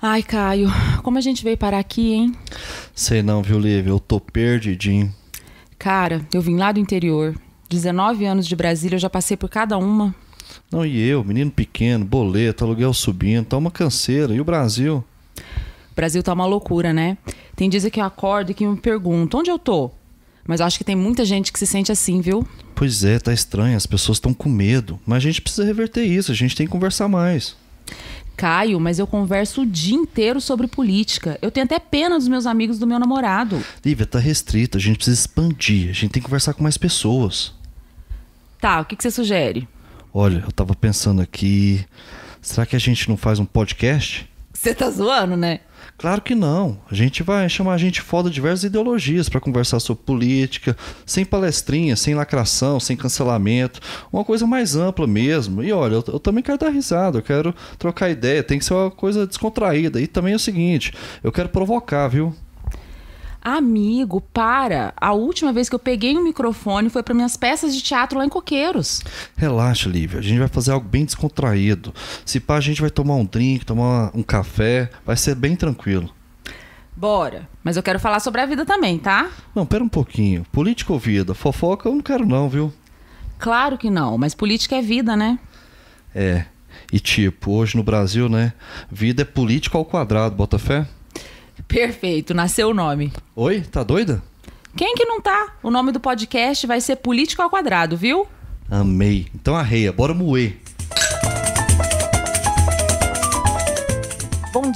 Ai, Caio, como a gente veio parar aqui, hein? Sei não, viu, Lívia? Eu tô perdidinho. Cara, eu vim lá do interior. 19 anos de Brasília, eu já passei por cada uma. Não, e eu, menino pequeno, boleto, aluguel subindo, tá uma canseira. E o Brasil? O Brasil tá uma loucura, né? Tem dias que eu acordo e que me pergunto, onde eu tô. Mas eu acho que tem muita gente que se sente assim, viu? Pois é, tá estranho, as pessoas estão com medo. Mas a gente precisa reverter isso, a gente tem que conversar mais. Caio, mas eu converso o dia inteiro sobre política. Eu tenho até pena dos meus amigos do meu namorado. Lívia, tá restrito. A gente precisa expandir. A gente tem que conversar com mais pessoas. Tá, o que, que você sugere? Olha, eu tava pensando aqui. Será que a gente não faz um podcast? Você tá zoando, né? Claro que não. A gente vai chamar a gente foda de diversas ideologias para conversar sobre política, sem palestrinha, sem lacração, sem cancelamento. Uma coisa mais ampla mesmo. E olha, eu, eu, também quero dar risada, eu quero trocar ideia, tem que ser uma coisa descontraída. E também é o seguinte, eu quero provocar, viu? Amigo, para. A última vez que eu peguei um microfone foi para minhas peças de teatro lá em Coqueiros. Relaxa, Lívia. A gente vai fazer algo bem descontraído. Se pá, a gente vai tomar um drink, tomar um café. Vai ser bem tranquilo. Bora. Mas eu quero falar sobre a vida também, tá? Não, pera um pouquinho. Política ou vida? Fofoca eu não quero não, viu? Claro que não, mas política é vida, né? É. E tipo, hoje no Brasil, né? Vida é política ao quadrado, bota fé? Perfeito, nasceu o nome. Oi, tá doida? Quem que não tá? O nome do podcast vai ser Político ao Quadrado, viu? Amei. Então arreia, bora moer.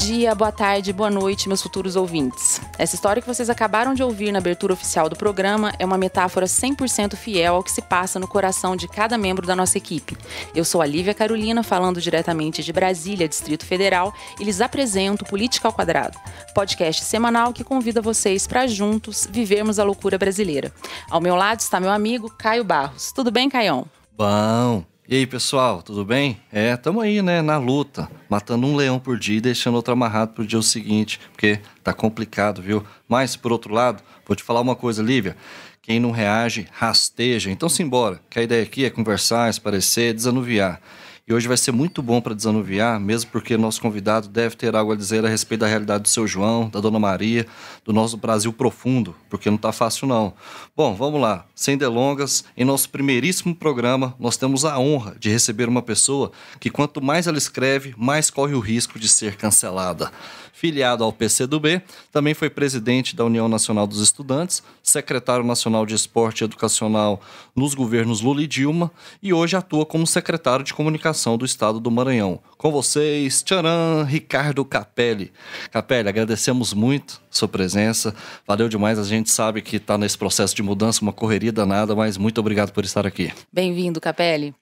dia, boa tarde, boa noite, meus futuros ouvintes. Essa história que vocês acabaram de ouvir na abertura oficial do programa é uma metáfora 100% fiel ao que se passa no coração de cada membro da nossa equipe. Eu sou a Lívia Carolina, falando diretamente de Brasília, Distrito Federal, e lhes apresento Política ao Quadrado, podcast semanal que convida vocês para juntos vivermos a loucura brasileira. Ao meu lado está meu amigo Caio Barros. Tudo bem, Caião? Bom. E aí, pessoal, tudo bem? É, tamo aí, né, na luta, matando um leão por dia e deixando outro amarrado pro dia seguinte, porque tá complicado, viu? Mas, por outro lado, vou te falar uma coisa, Lívia. Quem não reage, rasteja. Então, simbora, que a ideia aqui é conversar, esparecer, desanuviar. E hoje vai ser muito bom para desanuviar, mesmo porque nosso convidado deve ter algo a dizer a respeito da realidade do seu João, da Dona Maria, do nosso Brasil profundo, porque não está fácil não. Bom, vamos lá. Sem delongas, em nosso primeiríssimo programa, nós temos a honra de receber uma pessoa que quanto mais ela escreve, mais corre o risco de ser cancelada filiado ao PCdoB, também foi presidente da União Nacional dos Estudantes, secretário nacional de esporte educacional nos governos Lula e Dilma e hoje atua como secretário de comunicação do estado do Maranhão. Com vocês, tcharam, Ricardo Capelli. Capelli, agradecemos muito sua presença, valeu demais, a gente sabe que está nesse processo de mudança, uma correria danada, mas muito obrigado por estar aqui. Bem-vindo, Capelli.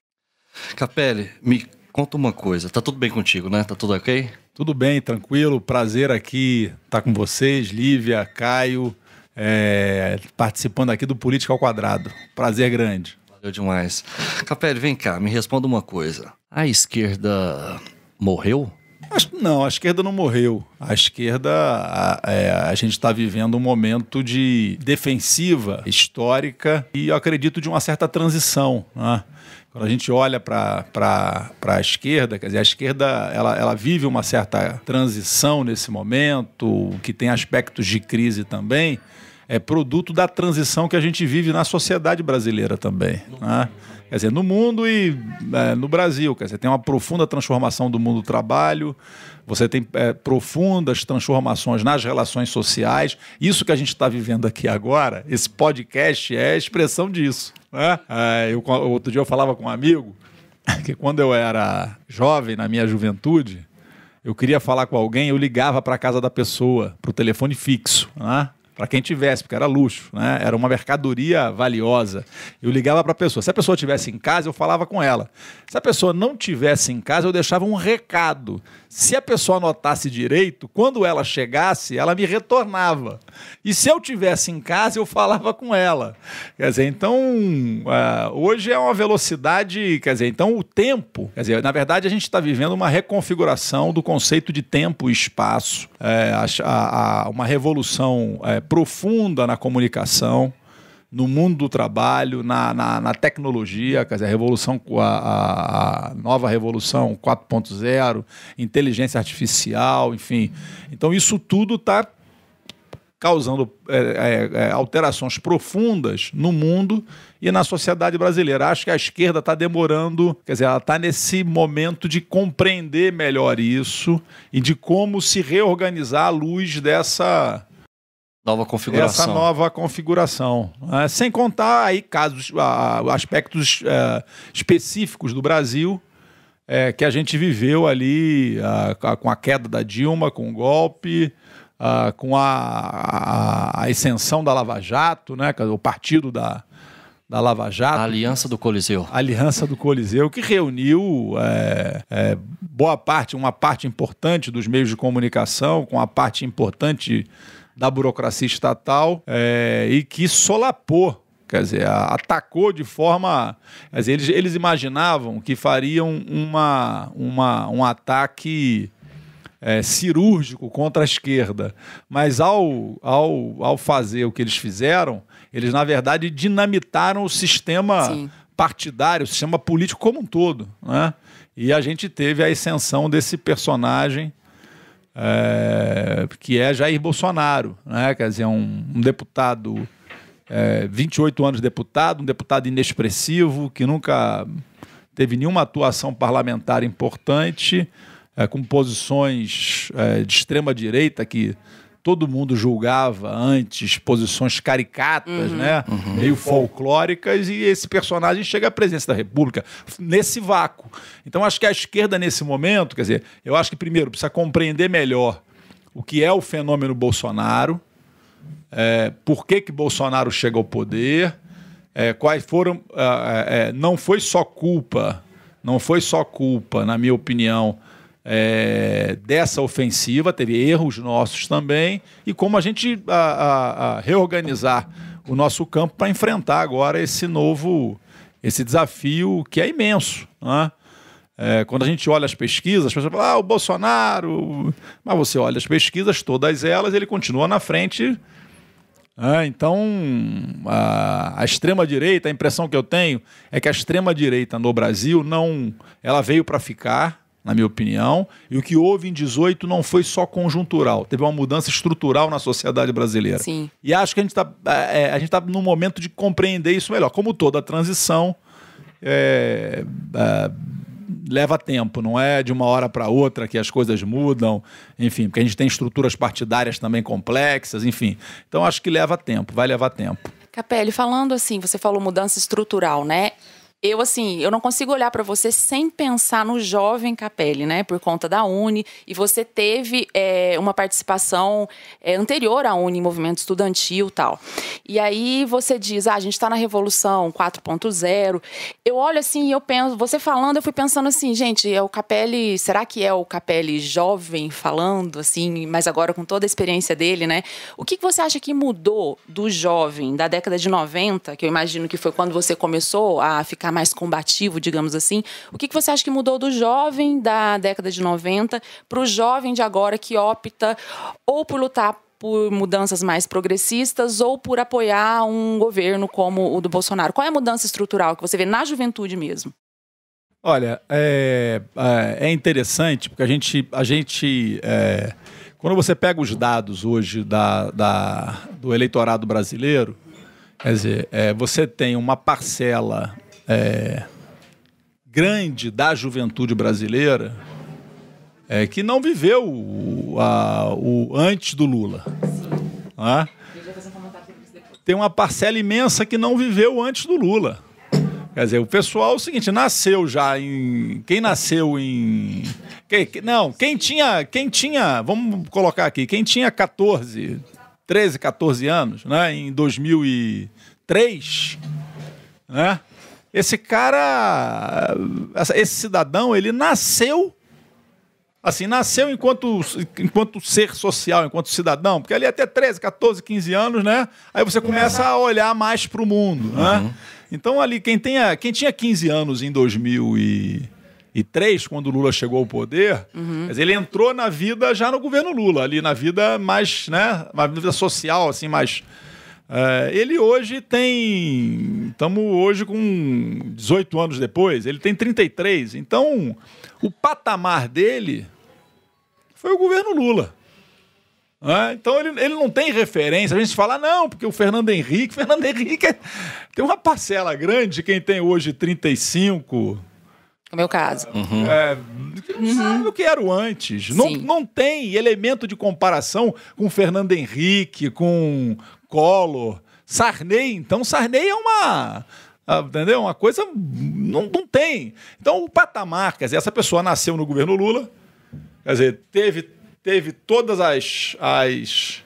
Capelli, me conta uma coisa. Tá tudo bem contigo, né? Tá tudo ok? Tudo bem, tranquilo. Prazer aqui estar tá com vocês, Lívia, Caio, é, participando aqui do Política ao Quadrado. Prazer grande. Valeu demais. Capelli, vem cá, me responda uma coisa. A esquerda morreu? não, a esquerda não morreu. A esquerda, a, é, a gente está vivendo um momento de defensiva histórica e, eu acredito, de uma certa transição. Né? Quando a gente olha para a esquerda, quer dizer, a esquerda ela, ela vive uma certa transição nesse momento, que tem aspectos de crise também, é produto da transição que a gente vive na sociedade brasileira também. Né? Quer dizer, no mundo e é, no Brasil, quer dizer, tem uma profunda transformação do mundo do trabalho, você tem é, profundas transformações nas relações sociais. Isso que a gente está vivendo aqui agora, esse podcast é a expressão disso. Né? É, eu, outro dia eu falava com um amigo que quando eu era jovem, na minha juventude, eu queria falar com alguém, eu ligava para a casa da pessoa, para o telefone fixo, né? para quem tivesse, porque era luxo, né? era uma mercadoria valiosa. Eu ligava para a pessoa. Se a pessoa tivesse em casa, eu falava com ela. Se a pessoa não tivesse em casa, eu deixava um recado se a pessoa anotasse direito, quando ela chegasse, ela me retornava. E se eu tivesse em casa, eu falava com ela. Quer dizer, então, uh, hoje é uma velocidade, quer dizer, então o tempo, quer dizer, na verdade a gente está vivendo uma reconfiguração do conceito de tempo e espaço, é, a, a, uma revolução é, profunda na comunicação, no mundo do trabalho, na, na, na tecnologia, quer dizer, a revolução, a, a nova revolução 4.0, inteligência artificial, enfim. Então isso tudo está causando é, é, é, alterações profundas no mundo e na sociedade brasileira. Acho que a esquerda está demorando, quer dizer, ela está nesse momento de compreender melhor isso e de como se reorganizar à luz dessa Nova configuração. Essa nova configuração. É, sem contar aí casos, aspectos é, específicos do Brasil é, que a gente viveu ali a, com a queda da Dilma, com o golpe, com a, a, ascensão da Lava Jato, né, o partido da, da Lava Jato. A Aliança do Coliseu. A Aliança do Coliseu, que reuniu é, é, boa parte, uma parte importante dos meios de comunicação, com a parte importante da burocracia estatal é, e que solapou quer dizer, atacou de forma. Dizer, eles, eles imaginavam que fariam uma, uma, um ataque é, cirúrgico contra a esquerda, mas ao, ao, ao fazer o que eles fizeram, eles, na verdade, dinamitaram o sistema Sim. partidário, o sistema político como um todo. Né? E a gente teve a ascensão desse personagem é, que é Jair Bolsonaro, né? quer dizer, um, um deputado, é, 28 anos deputado, um deputado inexpressivo, que nunca teve nenhuma atuação parlamentar importante, é, com posições é, de extrema direita que todo mundo julgava antes posições caricatas, uhum. né? Uhum. Meio folclóricas, e esse personagem chega à presença da República nesse vácuo. Então, acho que a esquerda, nesse momento, quer dizer, eu acho que primeiro precisa compreender melhor o que é o fenômeno Bolsonaro, é, por que, que Bolsonaro chega ao poder, é, quais foram. É, é, é não foi só culpa, não foi só culpa, na minha opinião é, dessa ofensiva, teve erros nossos também, e como a gente a, a, a reorganizar o nosso campo para enfrentar agora esse novo esse desafio que é imenso. Né? É, quando a gente olha as pesquisas, as pessoas falam, ah, o Bolsonaro. Mas você olha as pesquisas, todas elas, ele continua na frente. Ah, então, a, a extrema-direita, a impressão que eu tenho é que a extrema-direita no Brasil não. Ela veio para ficar, na minha opinião, e o que houve em 18 não foi só conjuntural, teve uma mudança estrutural na sociedade brasileira. Sim. E acho que a gente está é, é, a gente tá num momento de compreender isso melhor, como toda transição é, é, leva tempo, não é de uma hora para outra que as coisas mudam, enfim, porque a gente tem estruturas partidárias também complexas, enfim. Então acho que leva tempo, vai levar tempo. Capelli, falando assim, você falou mudança estrutural, né? eu assim, eu não consigo olhar para você sem pensar no jovem Capelli, né? Por conta da Uni. E você teve é, uma participação é, anterior à Uni movimento estudantil tal. E aí você diz, ah, a gente está na Revolução 4.0. Eu olho assim e eu penso, você falando, eu fui pensando assim, gente, é o Capelli, será que é o Capelli jovem falando, assim, mas agora com toda a experiência dele, né? O que, que você acha que mudou do jovem da década de 90, que eu imagino que foi quando você começou a ficar Tá mais combativo, digamos assim. O que, que você acha que mudou do jovem da década de 90 para o jovem de agora que opta ou por lutar por mudanças mais progressistas ou por apoiar um governo como o do Bolsonaro? Qual é a mudança estrutural que você vê na juventude mesmo? Olha, é, é, é interessante porque a gente, a gente é, quando você pega os dados hoje da, da do eleitorado brasileiro, quer dizer, é, você tem uma parcela é, grande da juventude brasileira é, que não viveu o, a, o antes do Lula. É? Tem uma parcela imensa que não viveu antes do Lula. Quer dizer, o pessoal é o seguinte, nasceu já em. Quem nasceu em. Quem, não, quem tinha. Quem tinha. Vamos colocar aqui, quem tinha 14, 13, 14 anos, né? Em 2003, né? Esse cara, esse cidadão, ele nasceu assim, nasceu enquanto, enquanto ser social, enquanto cidadão, porque ali é até 13, 14, 15 anos, né? Aí você começa a olhar mais para o mundo, né? Uhum. Então ali quem tenha, quem tinha 15 anos em 2003, quando o Lula chegou ao poder, uhum. ele entrou na vida já no governo Lula, ali na vida mais, né, uma vida social assim, mais é, ele hoje tem. Estamos hoje com 18 anos depois, ele tem 33. Então, o patamar dele foi o governo Lula. É, então ele, ele não tem referência. A gente fala, não, porque o Fernando Henrique. Fernando Henrique é, tem uma parcela grande quem tem hoje 35. No meu caso. É, uhum. É, sabe uhum. o que era o antes. Não, não tem elemento de comparação com Fernando Henrique, com, Collor, Sarney. Então, Sarney é uma. Ah, entendeu? Uma coisa. Não, não tem. Então, o patamar, quer dizer, essa pessoa nasceu no governo Lula, quer dizer, teve, teve todas as, as,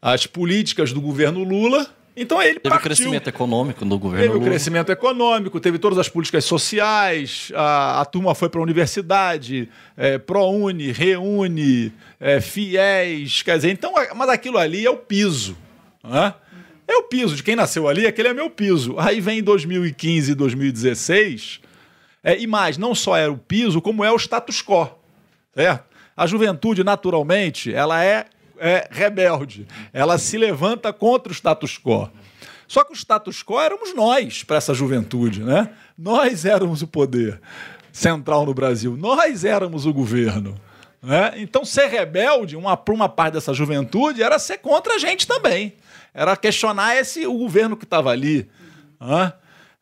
as políticas do governo Lula. Então ele teve partiu, o crescimento econômico no governo. Teve Lula. o crescimento econômico, teve todas as políticas sociais, a, a turma foi para a universidade, é, ProUni, Reúne, é, FIES, quer dizer, então, mas aquilo ali é o piso. Né? É o piso de quem nasceu ali, aquele é meu piso. Aí vem 2015, 2016, é, e mais, não só era o piso, como é o status quo, É, A juventude, naturalmente, ela é, é rebelde, ela se levanta contra o status quo. Só que o status quo éramos nós para essa juventude, né? Nós éramos o poder central no Brasil, nós éramos o governo. Né? Então, ser rebelde, uma, para uma parte dessa juventude, era ser contra a gente também era questionar esse o governo que estava ali. Uhum.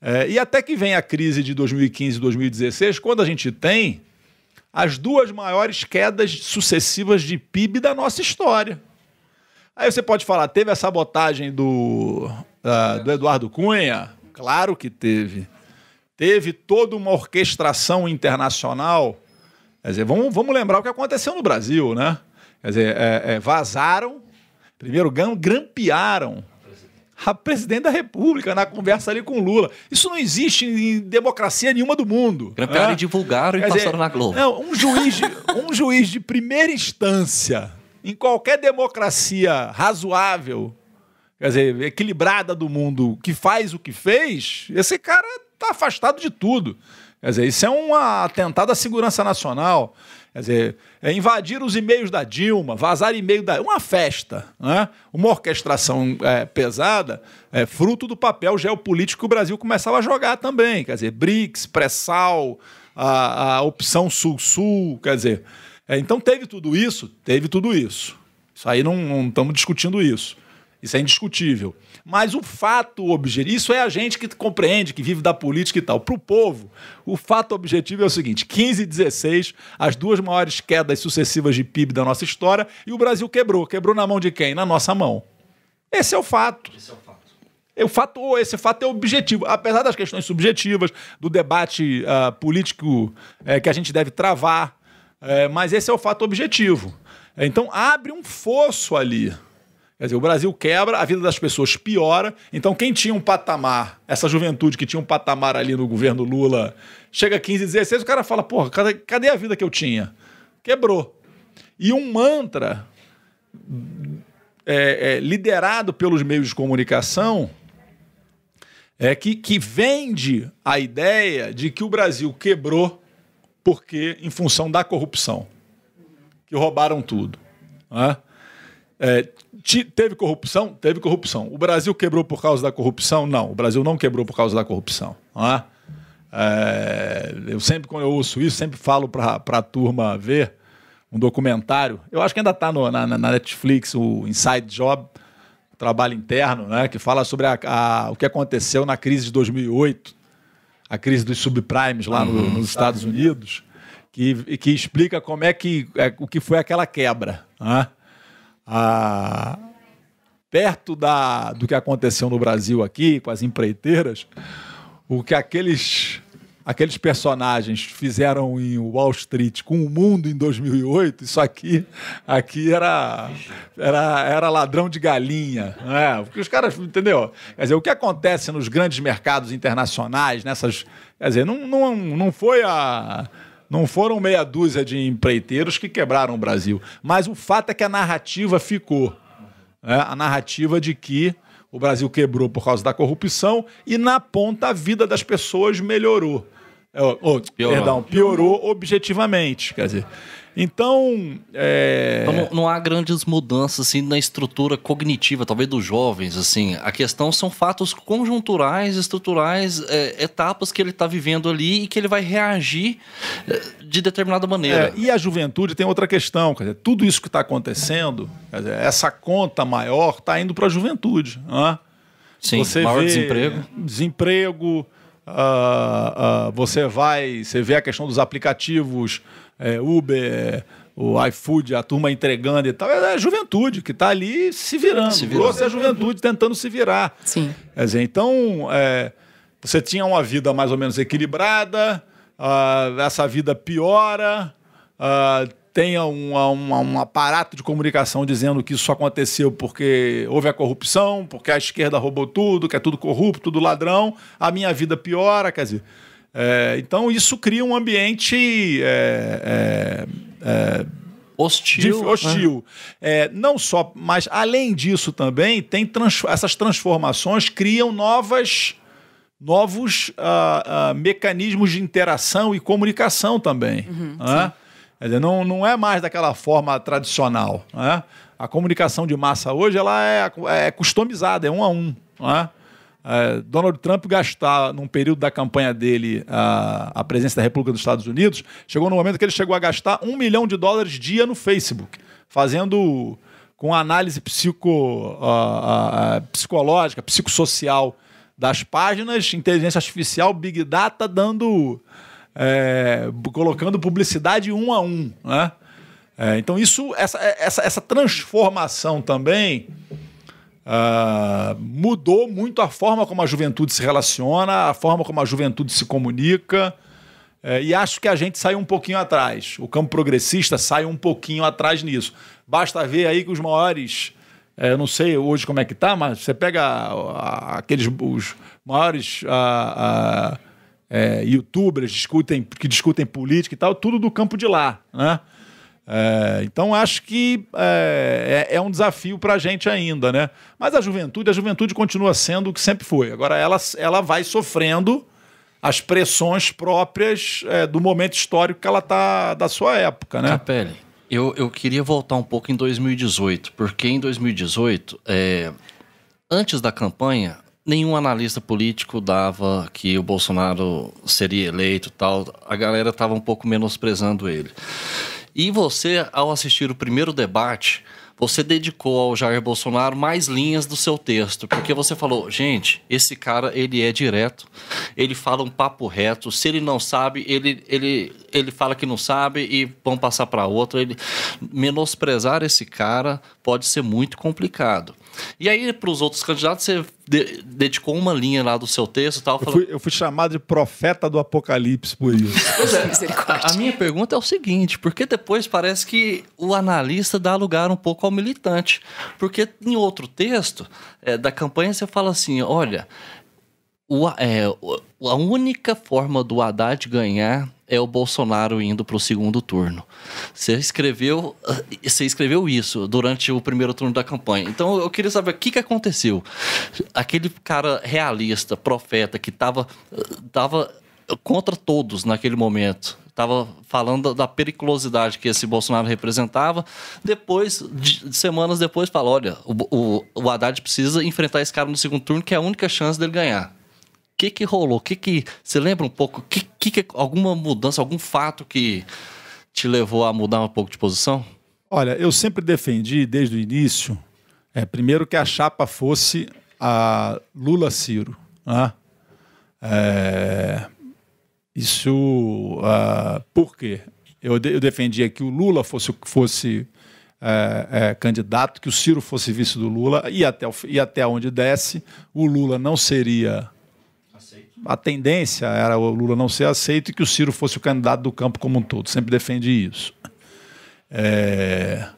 É, e até que vem a crise de 2015 e 2016, quando a gente tem as duas maiores quedas sucessivas de PIB da nossa história. Aí você pode falar, teve a sabotagem do, uh, do Eduardo Cunha? Claro que teve. Teve toda uma orquestração internacional. Quer dizer, vamos, vamos lembrar o que aconteceu no Brasil, né? Quer dizer, é, é, vazaram Primeiro, grampearam a presidente da República na conversa ali com Lula. Isso não existe em democracia nenhuma do mundo. Grampearam e divulgaram Quer e passaram dizer, na Globo. Não, um juiz, de, um juiz de primeira instância, em qualquer democracia razoável, quer dizer, equilibrada do mundo, que faz o que fez, esse cara está afastado de tudo. Quer dizer, isso é um atentado à segurança nacional. Quer dizer, é invadir os e-mails da Dilma, vazar e-mail da. Uma festa, né? uma orquestração é, pesada, é, fruto do papel geopolítico que o Brasil começava a jogar também. Quer dizer, BRICS, pré-sal, a, a opção sul-sul, quer dizer. É, então teve tudo isso? Teve tudo isso. Isso aí não estamos discutindo isso. Isso é indiscutível. Mas o fato objetivo, isso é a gente que compreende, que vive da política e tal. Para o povo, o fato objetivo é o seguinte: 15 e 16, as duas maiores quedas sucessivas de PIB da nossa história, e o Brasil quebrou. Quebrou na mão de quem? Na nossa mão. Esse é o fato. Esse é o fato. É o fato, esse fato é objetivo. Apesar das questões subjetivas, do debate uh, político eh, que a gente deve travar, eh, mas esse é o fato objetivo. Então abre um fosso ali Quer dizer, o Brasil quebra, a vida das pessoas piora. Então, quem tinha um patamar, essa juventude que tinha um patamar ali no governo Lula, chega 15, 16, o cara fala: porra, cadê, a vida que eu tinha? Quebrou. E um mantra é, é, liderado pelos meios de comunicação é que, que vende a ideia de que o Brasil quebrou porque em função da corrupção, que roubaram tudo. Né? É, teve corrupção? Teve corrupção. O Brasil quebrou por causa da corrupção? Não, o Brasil não quebrou por causa da corrupção. Não é? É, eu sempre, quando eu ouço isso, sempre falo para a turma ver um documentário. Eu acho que ainda está na, na, Netflix, o Inside Job, trabalho interno, né, que fala sobre a, a, o que aconteceu na crise de 2008, a crise dos subprimes lá uhum, no, nos Estados Unidos, que, que explica como é que é, o que foi aquela quebra. Né? a, perto da, do que aconteceu no Brasil aqui, com as empreiteiras, o que aqueles, aqueles personagens fizeram em Wall Street com o mundo em 2008, isso aqui, aqui era, era, era ladrão de galinha. É? Porque os caras, entendeu? Quer dizer, o que acontece nos grandes mercados internacionais, nessas. Quer dizer, não, não, não foi a não foram meia dúzia de empreiteiros que quebraram o Brasil. Mas o fato é que a narrativa ficou. Né? A narrativa de que o Brasil quebrou por causa da corrupção e, na ponta, a vida das pessoas melhorou. Oh, oh, piorou. Perdão, piorou objetivamente. Quer dizer, então, é... Então, não, não, há grandes mudanças assim, na estrutura cognitiva, talvez dos jovens. assim. A questão são fatos conjunturais, estruturais, é, etapas que ele está vivendo ali e que ele vai reagir é, de determinada maneira. É, e a juventude tem outra questão. Dizer, tudo isso que está acontecendo, dizer, essa conta maior está indo para a juventude. Né? Sim, Você maior desemprego. Desemprego. Uh, uh, você vai, você vê a questão dos aplicativos é, Uber, é, o iFood, a turma entregando e tal, é a é juventude que está ali se virando. Se virando. Grosso é a juventude tentando se virar. Sim. Quer dizer, então, é, você tinha uma vida mais ou menos equilibrada, uh, essa vida piora, uh, tem um aparato de comunicação dizendo que isso aconteceu porque houve a corrupção, porque a esquerda roubou tudo, que é tudo corrupto, tudo ladrão, a minha vida piora, quer dizer... É, então isso cria um ambiente é, é, é hostil, de, hostil. Né? É, não só, mas além disso também tem trans, essas transformações criam novas novos uh, uh, mecanismos de interação e comunicação também. Uhum, né? dizer, não, não é mais daquela forma tradicional. Né? A comunicação de massa hoje ela é, é customizada, é um a um. Né? É, Donald Trump gastar, num período da campanha dele, a presença da República dos Estados Unidos, chegou no momento que ele chegou a gastar um milhão de dólares dia no Facebook, fazendo com análise psico, uh, psicológica, psicossocial das páginas, inteligência artificial, big data, dando, é, colocando publicidade um a um, né? É, então isso, essa, essa, essa transformação também Uh, mudou muito a forma como a juventude se relaciona, a forma como a juventude se comunica. Uh, e acho que a gente saiu um pouquinho atrás. O campo progressista sai um pouquinho atrás nisso. Basta ver aí que os maiores. Eh, eu não sei hoje como é que tá, mas você pega ah, aqueles os maiores ah, eh, youtubers discutem, que discutem política e tal, tudo do campo de lá, né? É, então acho que é, é, é um desafio para a gente ainda, né? Mas a juventude, a juventude continua sendo o que sempre foi. Agora ela, ela vai sofrendo as pressões próprias é, do momento histórico que ela tá da sua época, né? Capelli, eu, eu queria voltar um pouco em 2018, porque em 2018, é, antes da campanha, nenhum analista político dava que o Bolsonaro seria eleito tal. A galera estava um pouco menosprezando ele. E você, ao assistir o primeiro debate, você dedicou ao Jair Bolsonaro mais linhas do seu texto, porque você falou, gente, esse cara ele é direto, ele fala um papo reto, se ele não sabe, ele, ele, ele fala que não sabe e vão passar para outro. Ele menosprezar esse cara pode ser muito complicado. E aí, para os outros candidatos, você de dedicou uma linha lá do seu texto e tal. Eu, fui, eu, fui, chamado de profeta do apocalipse por isso. Pois é, a, minha pergunta é o seguinte: porque depois parece que o analista dá lugar um pouco ao militante? Porque em outro texto é, da campanha você fala assim: olha, o, é, a única forma do Haddad ganhar é o Bolsonaro indo para o segundo turno. Você escreveu, eh, você escreveu isso durante o primeiro turno da campanha. Então eu queria saber o que, que aconteceu. Aquele cara realista, profeta, que estava eh, tava contra todos naquele momento, estava falando da periculosidade que esse Bolsonaro representava. Depois, de, semanas depois, fala: olha, o, o, o Haddad precisa enfrentar esse cara no segundo turno, que é a única chance dele ganhar que que rolou? Que que você lembra um pouco? Que, que, que alguma mudança, algum fato que te levou a mudar um pouco de posição? Olha, eu sempre defendi desde o início, é, primeiro que a chapa fosse a Lula Ciro, né? É, isso uh, por quê? Eu, de, eu defendia que o Lula fosse fosse é, é, candidato, que o Ciro fosse vice do Lula e até, e até onde desce, o Lula não seria a tendência era o Lula não ser aceito e que o Ciro fosse o candidato do campo como um todo. Sempre defende isso. É...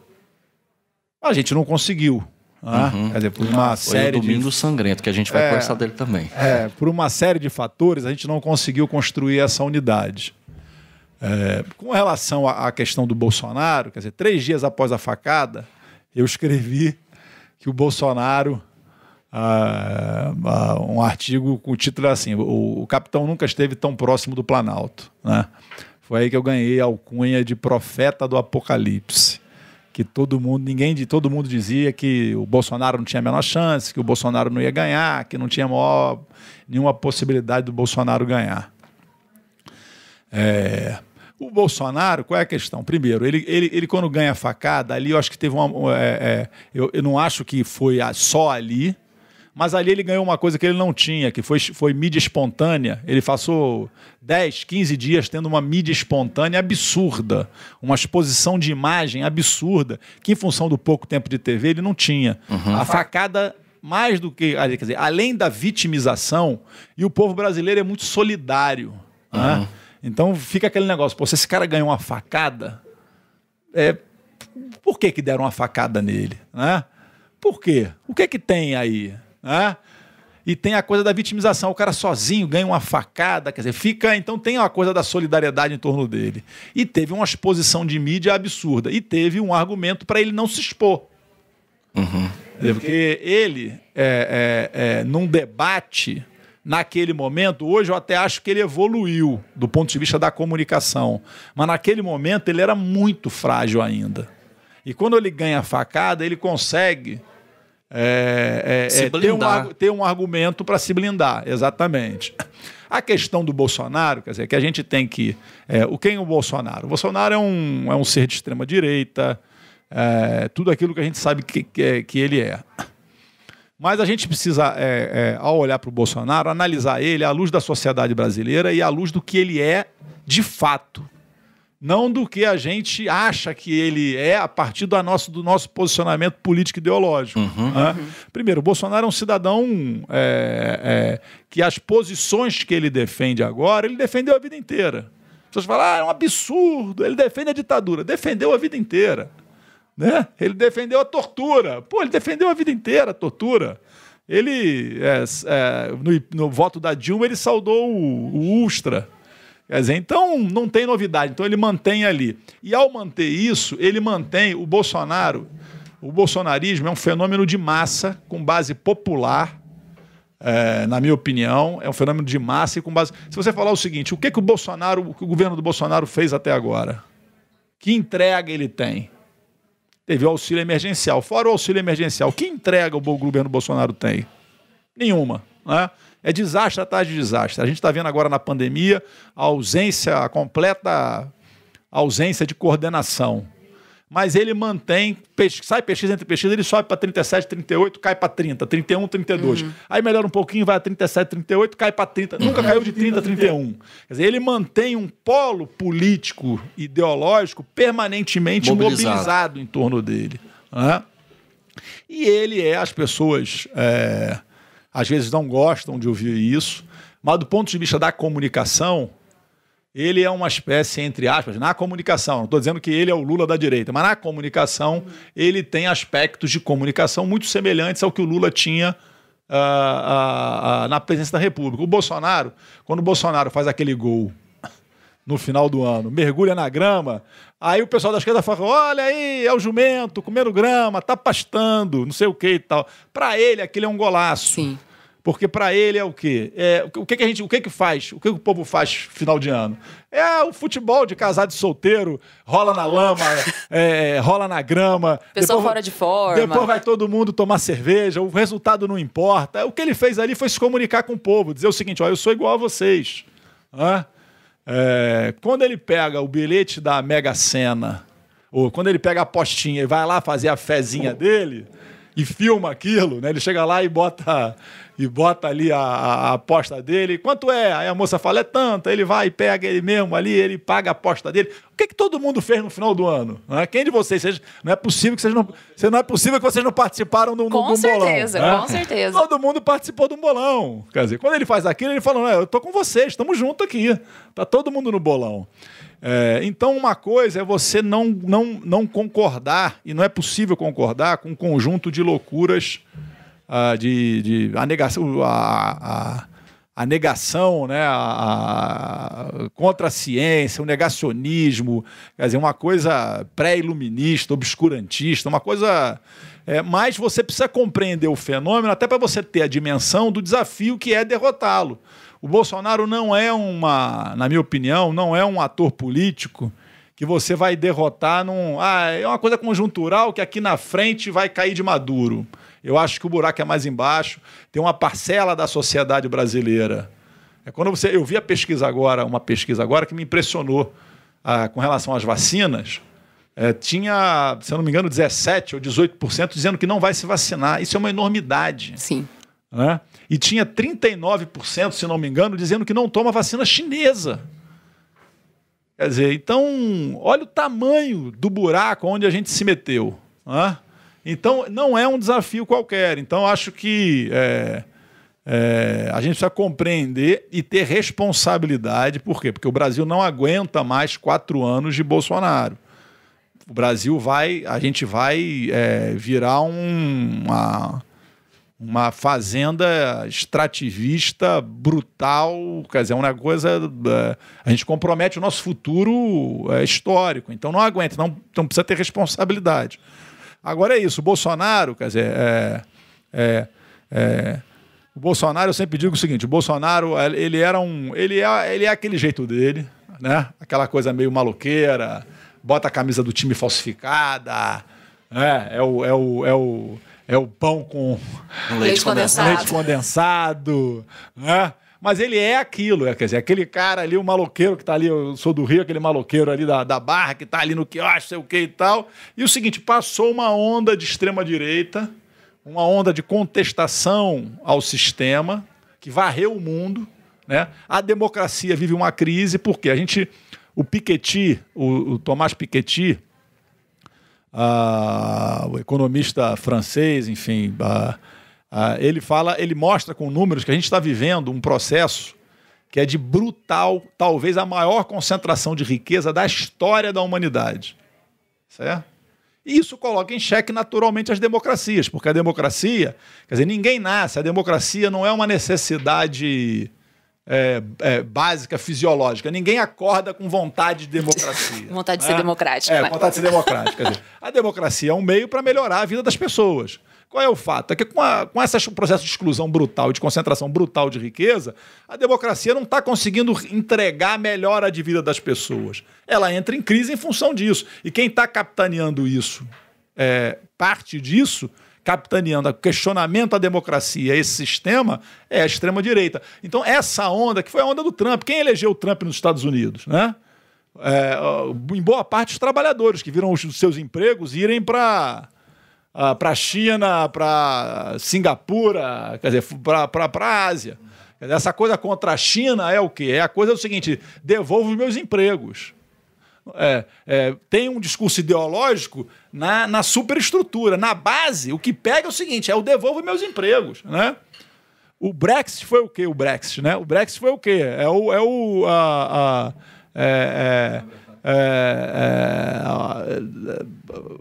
A gente não conseguiu. Né? Uhum. Quer dizer, por uma ah, série Foi o domingo de... sangrento, que a gente vai é, conversar dele também. É, por uma série de fatores, a gente não conseguiu construir essa unidade. É, com relação à questão do Bolsonaro, quer dizer, três dias após a facada, eu escrevi que o Bolsonaro uh, uh, um artigo com o título assim: o, o capitão nunca esteve tão próximo do Planalto. Né? Foi aí que eu ganhei a alcunha de profeta do Apocalipse que todo mundo, ninguém de todo mundo dizia que o Bolsonaro não tinha a menor chance, que o Bolsonaro não ia ganhar, que não tinha maior, nenhuma possibilidade do Bolsonaro ganhar. É, o Bolsonaro, qual é a questão? Primeiro, ele, ele, ele quando ganha facada, ali eu acho que teve uma. É, é, eu, eu, não acho que foi só ali, mas ali ele ganhou uma coisa que ele não tinha, que foi, foi mídia espontânea. Ele passou 10, 15 dias tendo uma mídia espontânea absurda, uma exposição de imagem absurda, que em função do pouco tempo de TV ele não tinha. Uhum. A facada mais do que. Quer dizer, além da vitimização, e o povo brasileiro é muito solidário. Né? Uhum. Né? Então fica aquele negócio: pô, se esse cara ganhou uma facada, é, por que, que deram uma facada nele? Né? Por quê? O que é que tem aí? né? E tem a coisa da vitimização, o cara sozinho ganha uma facada, quer dizer, fica, então tem uma coisa da solidariedade em torno dele. E teve uma exposição de mídia absurda e teve um argumento para ele não se expor. Uhum. Porque ele, é, é, é, num debate, naquele momento, hoje eu até acho que ele evoluiu do ponto de vista da comunicação, mas naquele momento ele era muito frágil ainda. E quando ele ganha a facada, ele consegue é, é, é ter, um, ter um argumento para se blindar, exatamente. A questão do Bolsonaro, quer dizer, que a gente tem que. É, o quem é o Bolsonaro? O Bolsonaro é um, é um ser de extrema direita, é, tudo aquilo que a gente sabe que, que, é, que ele é. Mas a gente precisa, é, é ao olhar para o Bolsonaro, analisar ele à luz da sociedade brasileira e à luz do que ele é de fato não do que a gente acha que ele é a partir do nosso, do nosso posicionamento político ideológico. Uhum, né? Uhum. Primeiro, o Bolsonaro é um cidadão é, é, que as posições que ele defende agora, ele defendeu a vida inteira. As pessoas falam, ah, é um absurdo, ele defende a ditadura. Defendeu a vida inteira. Né? Ele defendeu a tortura. Pô, ele defendeu a vida inteira a tortura. Ele, é, é no, no, voto da Dilma, ele saudou o, o Ustra. Quer dizer, então não tem novidade. Então ele mantém ali. E ao manter isso, ele mantém o Bolsonaro. O bolsonarismo é um fenômeno de massa, com base popular, é, na minha opinião, é um fenômeno de massa e com base. Se você falar o seguinte, o que, que o Bolsonaro, o que o governo do Bolsonaro fez até agora? Que entrega ele tem? Teve o auxílio emergencial. Fora o auxílio emergencial, que entrega o governo Bolsonaro tem? Nenhuma. Né? É desastre atrás de desastre. A gente está vendo agora na pandemia a ausência, a completa ausência de coordenação. Mas ele mantém, sai pesquisa entre pesquisa, ele sobe para 37, 38, cai para 30, 31, 32. Uhum. Aí melhora um pouquinho, vai a 37, 38, cai para 30. Nunca caiu de 30 a 31. Quer dizer, ele mantém um polo político, ideológico, permanentemente mobilizado, mobilizado em torno dele. Né? E ele é, as pessoas. É às vezes não gostam de ouvir isso, mas do ponto de vista da comunicação, ele é uma espécie, entre aspas, na comunicação, não estou dizendo que ele é o Lula da direita, mas na comunicação ele tem aspectos de comunicação muito semelhantes ao que o Lula tinha uh, uh, uh, na presença da República. O Bolsonaro, quando o Bolsonaro faz aquele gol no final do ano, mergulha na grama. Aí o pessoal da esquerda fala: olha aí, é o jumento comendo grama, tá pastando, não sei o que e tal. Para ele, aquele é um golaço. Sim. Porque para ele é o quê? É, o que, que a gente, o que que faz? O que, que o povo faz final de ano? É o futebol de casado e solteiro, rola na lama, é, é, rola na grama. Pessoal depois, fora de forma. Depois vai todo mundo tomar cerveja, o resultado não importa. O que ele fez ali foi se comunicar com o povo, dizer o seguinte: ó, eu sou igual a vocês. Hã? Né? É, quando ele pega o bilhete da Mega Sena, ou quando ele pega a postinha e vai lá fazer a fezinha dele, e filma aquilo, né? Ele chega lá e bota e bota ali a, a, aposta dele. Quanto é? Aí a moça fala, é tanto. Ele vai e pega ele mesmo ali, ele paga a aposta dele. O que, é que todo mundo fez no final do ano? É? Quem de vocês, vocês? Não é possível que vocês não. Não é possível que vocês não participaram do, com do, do certeza, bolão. Com certeza, né? com certeza. Todo mundo participou do bolão. Quer dizer, quando ele faz aquilo, ele fala: eu tô com vocês, estamos juntos aqui. Tá todo mundo no bolão. É, então, uma coisa é você não, não, não concordar, e não é possível concordar, com um conjunto de loucuras, uh, de, de a negação, a, a, a negação né, a, a, contra a ciência, o negacionismo, quer dizer, uma coisa pré-iluminista, obscurantista, uma coisa. É, mas você precisa compreender o fenômeno até para você ter a dimensão do desafio que é derrotá-lo. O Bolsonaro não é uma, na minha opinião, não é um ator político que você vai derrotar num. Ah, é uma coisa conjuntural que aqui na frente vai cair de maduro. Eu acho que o buraco é mais embaixo. Tem uma parcela da sociedade brasileira. É quando você. Eu vi a pesquisa agora, uma pesquisa agora que me impressionou ah, com relação às vacinas. É, tinha, se eu não me engano, 17 ou 18% dizendo que não vai se vacinar. Isso é uma enormidade. Sim. Né? e tinha 39%, se não me engano, dizendo que não toma vacina chinesa. Quer dizer, então, olha o tamanho do buraco onde a gente se meteu. Né? Então, não é um desafio qualquer. Então, acho que é, é, a gente precisa compreender e ter responsabilidade. Por quê? Porque o Brasil não aguenta mais quatro anos de Bolsonaro. O Brasil vai, a gente vai é, virar um, uma, uma fazenda extrativista, brutal, quer dizer, é uma coisa. É, a gente compromete o nosso futuro é, histórico. Então não aguenta, não, então precisa ter responsabilidade. Agora é isso, o Bolsonaro, quer dizer, é, é, é, o Bolsonaro, eu sempre digo o seguinte: o Bolsonaro, ele era um. Ele é, ele é aquele jeito dele, né? Aquela coisa meio maloqueira, bota a camisa do time falsificada, né? É o. É o, é o é o pão com leite, leite condensado. Leite condensado né? Mas ele é aquilo, é, quer dizer, aquele cara ali, o maloqueiro que está ali, eu sou do Rio, aquele maloqueiro ali da, da barra, que está ali no quiosque, sei o que e tal. E o seguinte, passou uma onda de extrema-direita, uma onda de contestação ao sistema, que varreu o mundo. Né? A democracia vive uma crise, porque a gente. O Piketty, o, o Tomás Piketty, ah, o economista francês, enfim, ah, ah, ele fala, ele mostra com números que a gente está vivendo um processo que é de brutal, talvez a maior concentração de riqueza da história da humanidade, certo? E isso coloca em xeque naturalmente as democracias, porque a democracia, quer dizer, ninguém nasce, a democracia não é uma necessidade é, é, básica, fisiológica. Ninguém acorda com vontade de democracia. Né? É, né? vontade de ser democrática. É, mas... vontade de ser democrática. dizer, a democracia é um meio para melhorar a vida das pessoas. Qual é o fato? É que com, a, com esse processo de exclusão brutal, de concentração brutal de riqueza, a democracia não está conseguindo entregar a melhora de vida das pessoas. Ela entra em crise em função disso. E quem está capitaneando isso, é, parte disso, capitaneando o questionamento à democracia, esse sistema, é a extrema-direita. Então, essa onda, que foi a onda do Trump, quem elegeu o Trump nos Estados Unidos, né? É, em boa parte, os trabalhadores que viram os seus empregos irem para uh, ah, a China, para Singapura, quer dizer, para a Ásia. Essa coisa contra a China é o quê? É a coisa do seguinte: devolvo os meus empregos é, é, tem um discurso ideológico na, na superestrutura. Na base, o que pega é o seguinte: é o devolvo meus empregos. Né? O Brexit foi o quê? O Brexit, né? O Brexit foi o quê? É o. É o a, a, é, é, é, é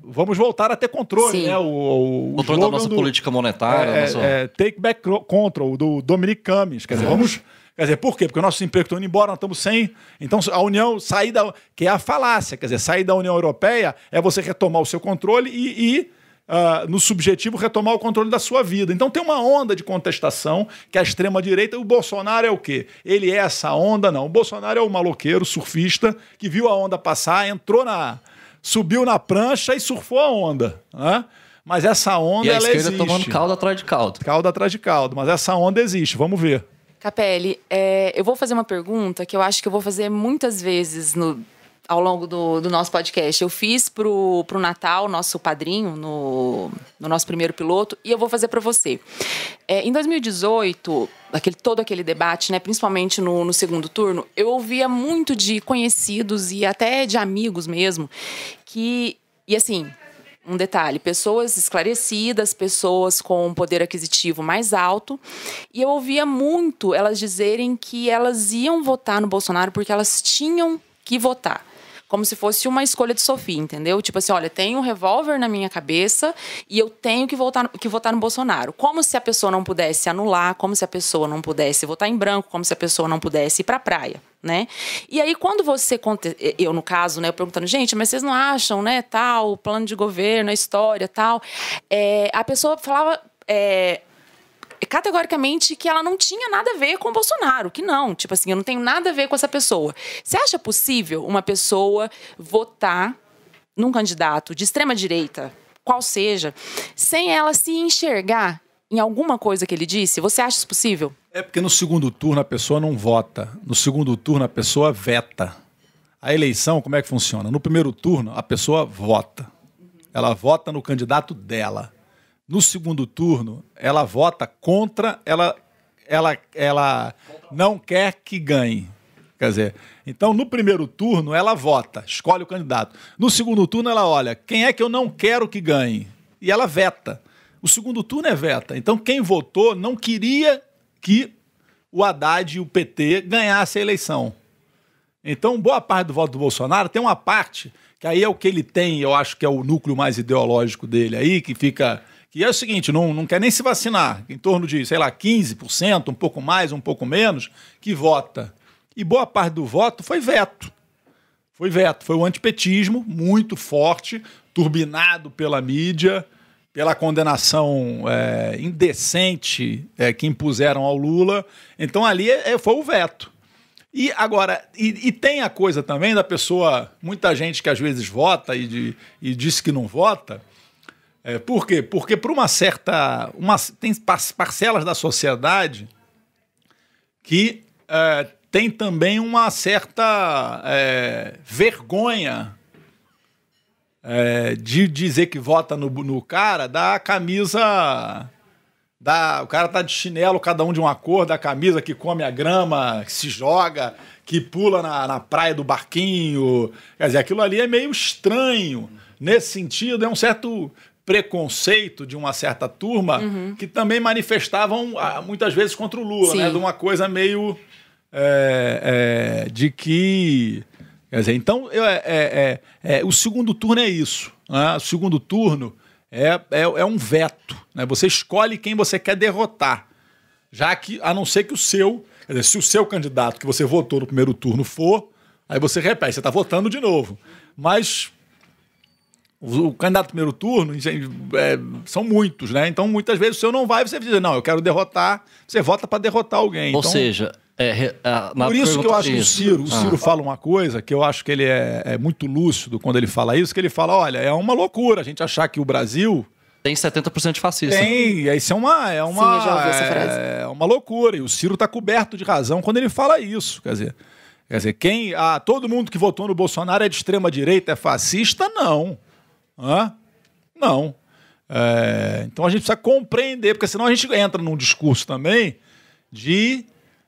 vamos voltar a ter controle, Sim. né? O, o controle da nossa do, política monetária. É, nossa... Né, é, take back control, do Dominic Cummings. Quer dizer, vamos Quer dizer, por quê? Porque nossos empregos estão indo embora, nós estamos sem. Então, a União sair da. que é a falácia, quer dizer, sair da União Europeia é você retomar o seu controle e, e Uh, no subjetivo, retomar o controle da sua vida. Então tem uma onda de contestação que a extrema-direita. O Bolsonaro é o quê? Ele é essa onda? Não. O Bolsonaro é o maloqueiro, surfista, que viu a onda passar, entrou na. subiu na prancha e surfou a onda. Né? Mas essa onda, e a ela esquerda existe. tomando caldo atrás de caldo. Caldo atrás de caldo. Mas essa onda existe. Vamos ver. Capelli, é, eu vou fazer uma pergunta que eu acho que eu vou fazer muitas vezes no, ao longo do, do, nosso podcast. Eu fiz pro, pro Natal, nosso padrinho, no, no nosso primeiro piloto, e eu vou fazer para você. É, em 2018, aquele, todo aquele debate, né, principalmente no, no segundo turno, eu ouvia muito de conhecidos e até de amigos mesmo, que. E assim, um detalhe: pessoas esclarecidas, pessoas com um poder aquisitivo mais alto. E eu ouvia muito elas dizerem que elas iam votar no Bolsonaro porque elas tinham que votar como se fosse uma escolha de Sofia, entendeu? Tipo assim, olha, tem um revólver na minha cabeça e eu tenho que votar, que votar no Bolsonaro. Como se a pessoa não pudesse anular, como se a pessoa não pudesse votar em branco, como se a pessoa não pudesse ir para a praia. Né? E aí quando você eu no caso, né, eu perguntando, gente, mas vocês não acham, né, tal, plano de governo, a história, tal, é, a pessoa falava é, categoricamente que ela não tinha nada a ver com o Bolsonaro, que não, tipo assim, eu não tenho nada a ver com essa pessoa. Você acha possível uma pessoa votar num candidato de extrema direita, qual seja, sem ela se enxergar em alguma coisa que ele disse? Você acha isso possível? É porque no segundo turno a pessoa não vota, no segundo turno a pessoa veta. A eleição, como é que funciona? No primeiro turno a pessoa vota. Ela vota no candidato dela no segundo turno, ela vota contra, ela, ela, ela não quer que ganhe. Quer dizer, então no primeiro turno ela vota, escolhe o candidato. No segundo turno ela olha, quem é que eu não quero que ganhe? E ela veta. O segundo turno é veta. Então quem votou não queria que o Haddad e o PT ganhassem a eleição. Então, boa parte do voto do Bolsonaro tem uma parte, que aí é o que ele tem, eu acho que é o núcleo mais ideológico dele aí, que fica que é o seguinte, não, não quer nem se vacinar, em torno de, sei lá, 15%, um pouco mais, um pouco menos, que vota. E boa parte do voto foi veto. Foi veto, foi o antipetismo muito forte, turbinado pela mídia, pela condenação é, indecente é, que impuseram ao Lula. Então ali é, é foi o veto. E agora, e, e, tem a coisa também da pessoa, muita gente que às vezes vota e, de, e diz que não vota, é, por quê? Porque para uma certa. Uma, tem parcelas da sociedade que é, tem também uma certa é, vergonha é, de dizer que vota no, no cara da camisa. Da, o cara tá de chinelo, cada um de uma cor, da camisa que come a grama, que se joga, que pula na, na praia do barquinho. Quer dizer, aquilo ali é meio estranho. Nesse sentido, é um certo preconceito de uma certa turma uhum. que também manifestavam ah, muitas vezes contra o Lula, né? De uma coisa meio é, é, de que. Quer dizer, então é, é, é, é o segundo turno é isso. Né? O segundo turno é, é, um veto. Né? Você escolhe quem você quer derrotar. Já que, a não ser que o seu. Quer dizer, se o seu candidato que você votou no primeiro turno for, aí você repete, você está votando de novo. Mas o candidato primeiro turno é, são muitos, né? Então, muitas vezes o senhor não vai, você diz, não, eu quero derrotar, você vota para derrotar alguém. Ou então, seja, é, é, por isso que eu acho que o Ciro, o ah. Ciro ah. fala uma coisa que eu acho que ele é, é, muito lúcido quando ele fala isso, que ele fala, olha, é uma loucura a gente achar que o Brasil... Tem 70% de fascista. Tem, isso é uma... É uma Sim, já ouvi essa é frase. É uma loucura, e o Ciro está coberto de razão quando ele fala isso, quer dizer... Quer dizer, quem, ah, todo mundo que votou no Bolsonaro é de extrema direita, é fascista? Não. Não. É, então a gente precisa compreender, porque senão a gente entra num discurso também de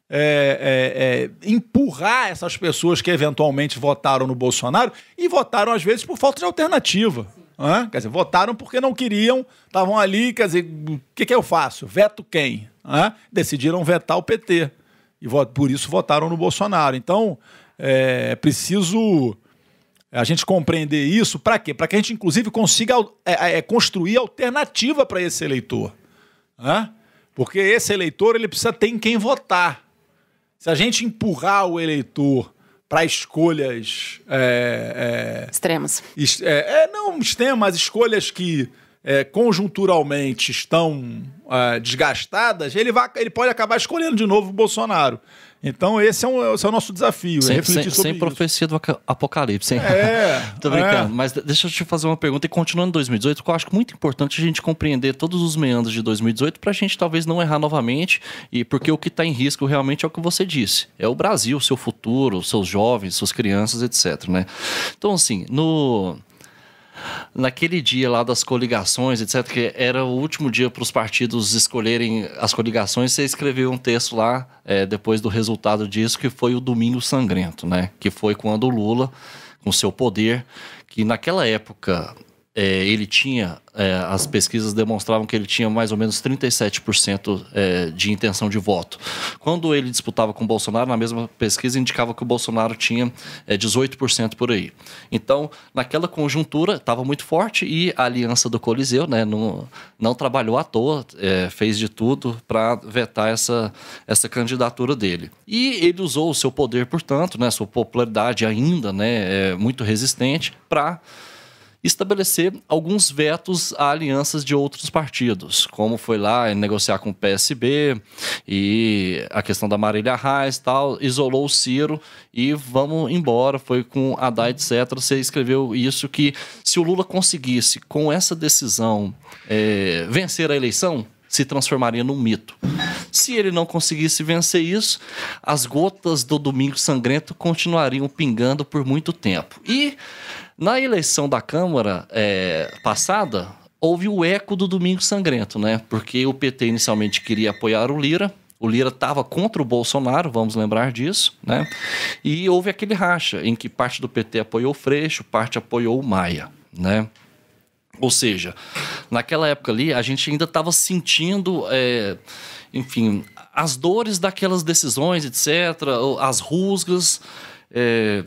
é, é, é, empurrar essas pessoas que eventualmente votaram no Bolsonaro e votaram, às vezes, por falta de alternativa. Hã? Quer dizer, votaram porque não queriam, estavam ali, quer dizer, o que, que eu faço? Veto quem? Decidiram vetar o PT. E por isso votaram no Bolsonaro. Então, é preciso a gente compreender isso para quê? Para que a gente, inclusive, consiga é, é, é, construir alternativa para esse eleitor. Né? Porque esse eleitor ele precisa ter em quem votar. Se a gente empurrar o eleitor para escolhas. É, é extremas. É, é, não extremas, escolhas que conjunturalmente estão desgastadas, ele, vai, ele pode acabar escolhendo de novo o Bolsonaro. Então, esse é, um, esse é o nosso desafio. É sem, é refletir sem, sobre sem profecia do apocalipse, hein? É. Tô brincando. É. Mas deixa eu te fazer uma pergunta. E continuando em 2018, que eu acho muito importante a gente compreender todos os meandros de 2018 para a gente talvez não errar novamente. E porque o que está em risco realmente é o que você disse. É o Brasil, seu futuro, seus jovens, suas crianças, etc. Né? Então, assim, no naquele dia lá das coligações, etc., que era o último dia para os partidos escolherem as coligações, você escreveu um texto lá, é, depois do resultado disso, que foi o Domingo Sangrento, né? Que foi quando o Lula, com seu poder, que naquela época é, ele tinha, é, as pesquisas demonstravam que ele tinha mais ou menos 37% é, de intenção de voto. Quando ele disputava com o Bolsonaro, na mesma pesquisa indicava que o Bolsonaro tinha 18% é, por aí. Então, naquela conjuntura, estava muito forte e a aliança do Coliseu né, não, não trabalhou à toa, é, fez de tudo para vetar essa, essa candidatura dele. E ele usou o seu poder, portanto, né, sua popularidade ainda né, é muito resistente, para estabelecer alguns vetos a alianças de outros partidos, como foi lá em negociar com o PSB e a questão da Marília Reis tal, isolou o Ciro e vamos embora, foi com Haddad, etc. Você escreveu isso que se o Lula conseguisse, com essa decisão, é, vencer a eleição, se transformaria num mito. Se ele não conseguisse vencer isso, as gotas do Domingo Sangrento continuariam pingando por muito tempo. E na eleição da Câmara é, passada, houve o eco do Domingo Sangrento, né? Porque o PT inicialmente queria apoiar o Lira, o Lira estava contra o Bolsonaro, vamos lembrar disso, né? E houve aquele racha em que parte do PT apoiou o Freixo, parte apoiou o Maia, né? Ou seja, naquela época ali, a gente ainda estava sentindo, é, enfim, as dores daquelas decisões, etc., as rusgas. É,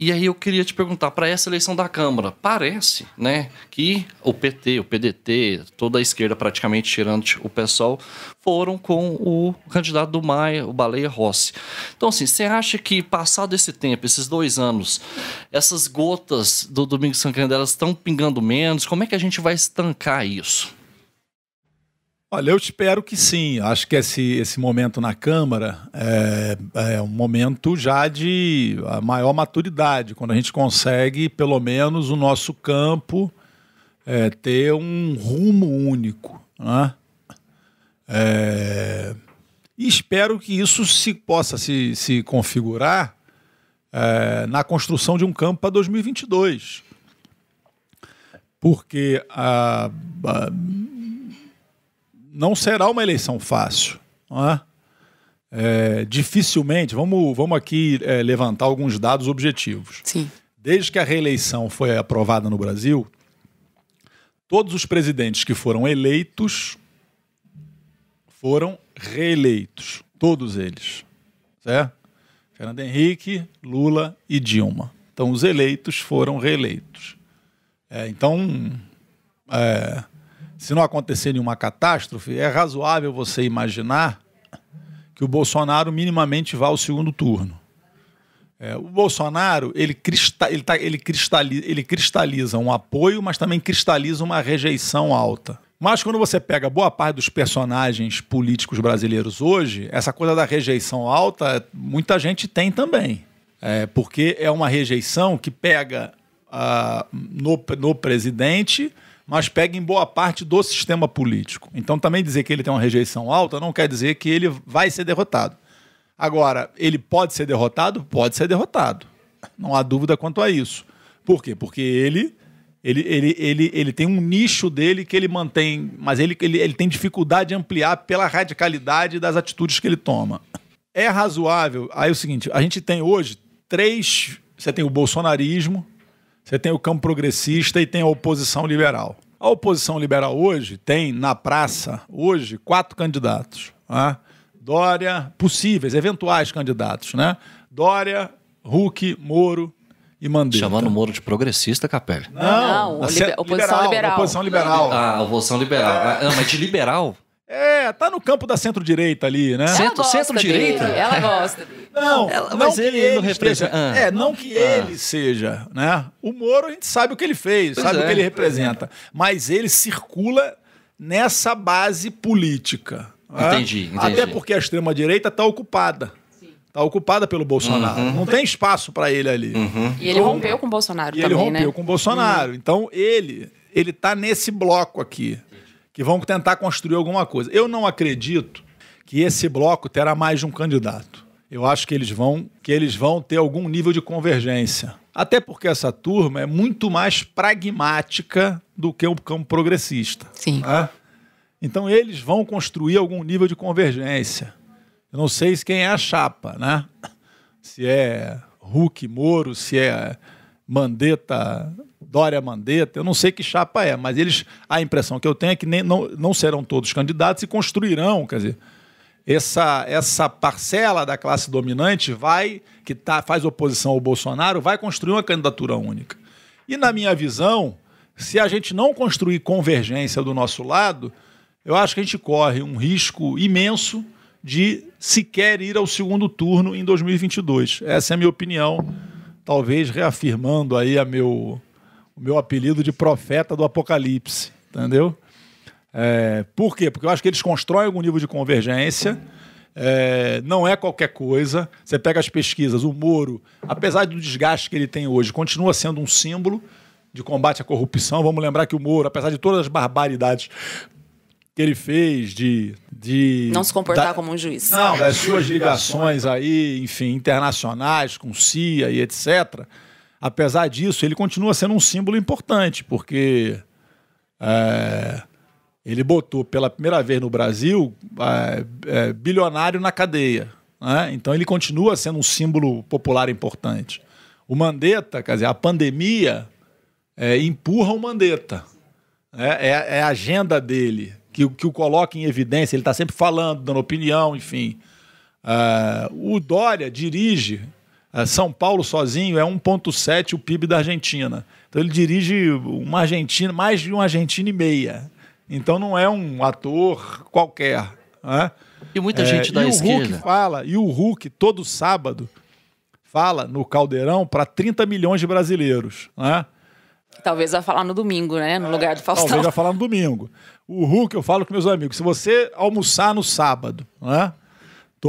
e aí eu queria te perguntar, para essa eleição da Câmara, parece né, que o PT, o PDT, toda a esquerda praticamente, tirando o PSOL, foram com o candidato do Maia, o Baleia Rossi. Então, assim, você acha que passado esse tempo, esses dois anos, essas gotas do Domingo Sangrando, elas estão pingando menos? Como é que a gente vai estancar isso? Olha, eu espero que sim. Acho que esse, esse momento na Câmara é, é, um momento já de maior maturidade, quando a gente consegue, pelo menos, o nosso campo é, ter um rumo único. Né? É, e espero que isso se possa se, se configurar é, na construção de um campo para 2022. Porque a, a não será uma eleição fácil. Não é? É, dificilmente, vamos, vamos aqui é, levantar alguns dados objetivos. Sim. Desde que a reeleição foi aprovada no Brasil, todos os presidentes que foram eleitos foram reeleitos. Todos eles. Certo? Fernando Henrique, Lula e Dilma. Então, os eleitos foram reeleitos. É, então, é, se não acontecer nenhuma catástrofe, é razoável você imaginar que o Bolsonaro minimamente vá ao segundo turno. É, o Bolsonaro ele, ele, tá, ele, cristaliza, ele cristaliza um apoio, mas também cristaliza uma rejeição alta. Mas quando você pega boa parte dos personagens políticos brasileiros hoje, essa coisa da rejeição alta, muita gente tem também. É, porque é uma rejeição que pega uh, no, no presidente mas pega em boa parte do sistema político. Então, também dizer que ele tem uma rejeição alta não quer dizer que ele vai ser derrotado. Agora, ele pode ser derrotado? Pode ser derrotado. Não há dúvida quanto a isso. Por quê? Porque ele. Ele, ele, ele, ele tem um nicho dele que ele mantém, mas ele, ele, ele tem dificuldade de ampliar pela radicalidade das atitudes que ele toma. É razoável. Aí é o seguinte: a gente tem hoje três. Você tem o bolsonarismo, você tem o campo progressista e tem a oposição liberal. A oposição liberal hoje tem na praça, hoje, quatro candidatos. Né? Dória, possíveis, eventuais candidatos, né? Dória, Huck, Moro e Mandetta. Chamando o Moro de progressista, Capelli. Não, Não liber é oposição liberal. liberal. Oposição liberal. Ah, oposição liberal. É. Ah, mas de liberal é, tá no campo da centro-direita ali, né? Centro-direita? Centro ela gosta. Não, ela, não mas ele, ele não representa. Ah, é, não que ah. ele seja, né? O Moro a gente sabe o que ele fez, pois sabe é, o que ele representa. É. Mas ele circula nessa base política. Né? Entendi, é? entendi. Até porque a extrema-direita tá ocupada. tá ocupada pelo Bolsonaro. Uhum. Não tem espaço para ele ali. Uhum. E ele então, rompeu com o Bolsonaro e também, ele rompeu né? com o Bolsonaro. Uhum. Então, ele ele está nesse bloco aqui que vão tentar construir alguma coisa. Eu não acredito que esse bloco terá mais de um candidato. Eu acho que eles vão que eles vão ter algum nível de convergência. Até porque essa turma é muito mais pragmática do que o campo progressista. Sim. Né? Então eles vão construir algum nível de convergência. Eu não sei quem é a chapa, né? Se é Hulk Moro, se é Mandetta Dória Mandetta, eu não sei que chapa é, mas eles, a impressão que eu tenho é que nem, não, não serão todos candidatos e construirão, quer dizer, essa, essa parcela da classe dominante vai, que tá, faz oposição ao Bolsonaro, vai construir uma candidatura única. E na minha visão, se a gente não construir convergência do nosso lado, eu acho que a gente corre um risco imenso de sequer ir ao segundo turno em 2022. Essa é a minha opinião, talvez reafirmando aí a meu o meu apelido de profeta do apocalipse, entendeu? É, por quê? Porque eu acho que eles constroem algum nível de convergência. É, não é qualquer coisa. Você pega as pesquisas, o Moro, apesar do desgaste que ele tem hoje, continua sendo um símbolo de combate à corrupção. Vamos lembrar que o Moro, apesar de todas as barbaridades que ele fez de. de não se comportar da, como um juiz. Não, das suas ligações aí, enfim, internacionais, com CIA e etc apesar disso, ele continua sendo um símbolo importante, porque é, ele botou pela primeira vez no Brasil é, é, bilionário na cadeia. Né? Então ele continua sendo um símbolo popular importante. O Mandetta, quer dizer, a pandemia é, empurra o Mandetta. Né? É, é, a agenda dele, que, que o coloca em evidência. Ele está sempre falando, dando opinião, enfim. É, o Dória dirige ah, São Paulo sozinho é 1,7 o PIB da Argentina. Então ele dirige uma Argentina, mais de uma Argentina e meia. Então não é um ator qualquer. Né? E muita é, gente da e esquerda. O Hulk fala, e o Hulk, todo sábado, fala no Caldeirão para 30 milhões de brasileiros. Né? Talvez vá falar no domingo, né? No é, lugar do Faustão. Talvez vá falar no domingo. O Hulk, eu falo com meus amigos, se você almoçar no sábado, né?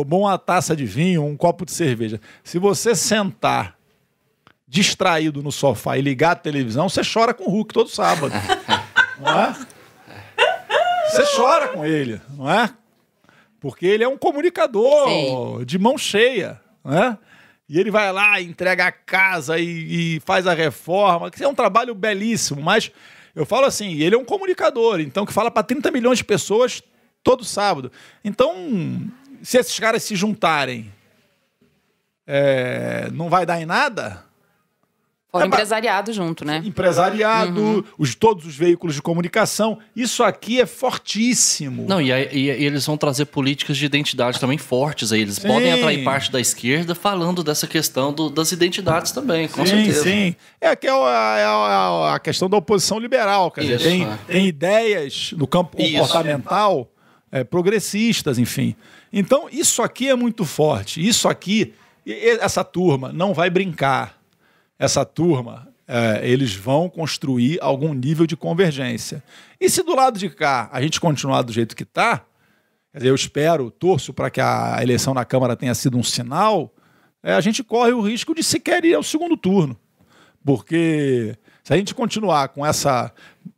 tomou uma taça de vinho, um copo de cerveja. Se você sentar distraído no sofá e ligar a televisão, você chora com o Hulk todo sábado. não é? Você chora com ele, não é? Porque ele é um comunicador Sim. de mão cheia, né? E ele vai lá, entrega a casa e, e faz a reforma, que é um trabalho belíssimo, mas eu falo assim, ele é um comunicador, então que fala para 30 milhões de pessoas todo sábado. Então, se esses caras se juntarem, é, não vai dar em nada? Fora é, empresariado junto, né? Empresariado, uhum. os, todos os veículos de comunicação. Isso aqui é fortíssimo. Não, e, e, e eles vão trazer políticas de identidade também fortes aí. Eles sim. podem atrair parte da esquerda falando dessa questão do, das identidades também, com sim, certeza. Sim, é, que é, a, a, é é a questão da oposição liberal, quer dizer, tem, tem ideias no campo comportamental é, progressistas, enfim. Então, isso aqui é muito forte. Isso aqui, essa turma não vai brincar. Essa turma, é, eles vão construir algum nível de convergência. E se do lado de cá a gente continuar do jeito que está, eu espero, torço para que a eleição na Câmara tenha sido um sinal, é, a gente corre o risco de sequer ir ao segundo turno. Porque se a gente continuar com essa,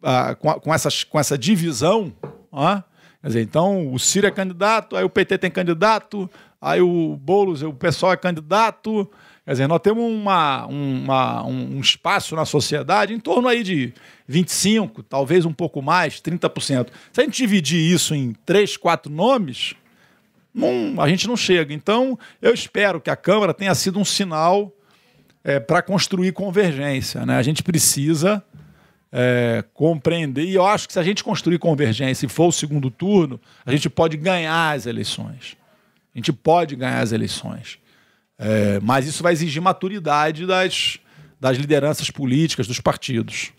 uh, com, com, essas, com essa divisão, uh, Quer dizer, então o Ciro é candidato, aí o PT tem candidato, aí o Boulos, o pessoal é candidato. Quer dizer, nós temos uma, uma, um espaço na sociedade em torno aí de 25%, talvez um pouco mais, 30%. Se a gente dividir isso em três, quatro nomes, não, a gente não chega. Então, eu espero que a Câmara tenha sido um sinal é, para construir convergência. Né? A gente precisa é, compreender. E eu acho que se a gente construir convergência e for o segundo turno, a gente pode ganhar as eleições. A gente pode ganhar as eleições. É, mas isso vai exigir maturidade das, das lideranças políticas, dos partidos.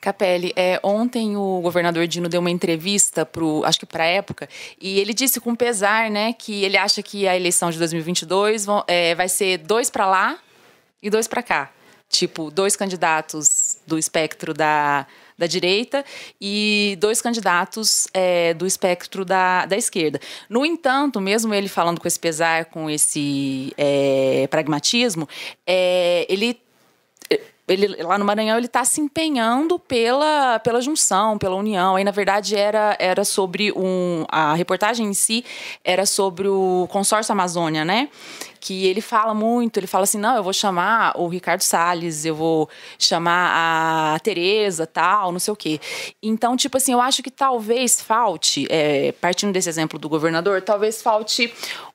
Capelli, é, ontem o governador Dino deu uma entrevista pro, acho que para a época, e ele disse com pesar, né, que ele acha que a eleição de 2022 vão, é, vai ser dois para lá e dois para cá, tipo dois candidatos do espectro da, da direita e dois candidatos é, do espectro da, da esquerda. No entanto, mesmo ele falando com esse pesar, com esse é, pragmatismo, é, ele ele, lá no Maranhão ele está se empenhando pela, pela junção, pela união. Aí, na verdade, era, era sobre um. A reportagem em si era sobre o consórcio Amazônia, né? Que ele fala muito, ele fala assim: não, eu vou chamar o Ricardo Salles, eu vou chamar a Tereza, tal, não sei o quê. Então, tipo assim, eu acho que talvez falte, é, partindo desse exemplo do governador, talvez falte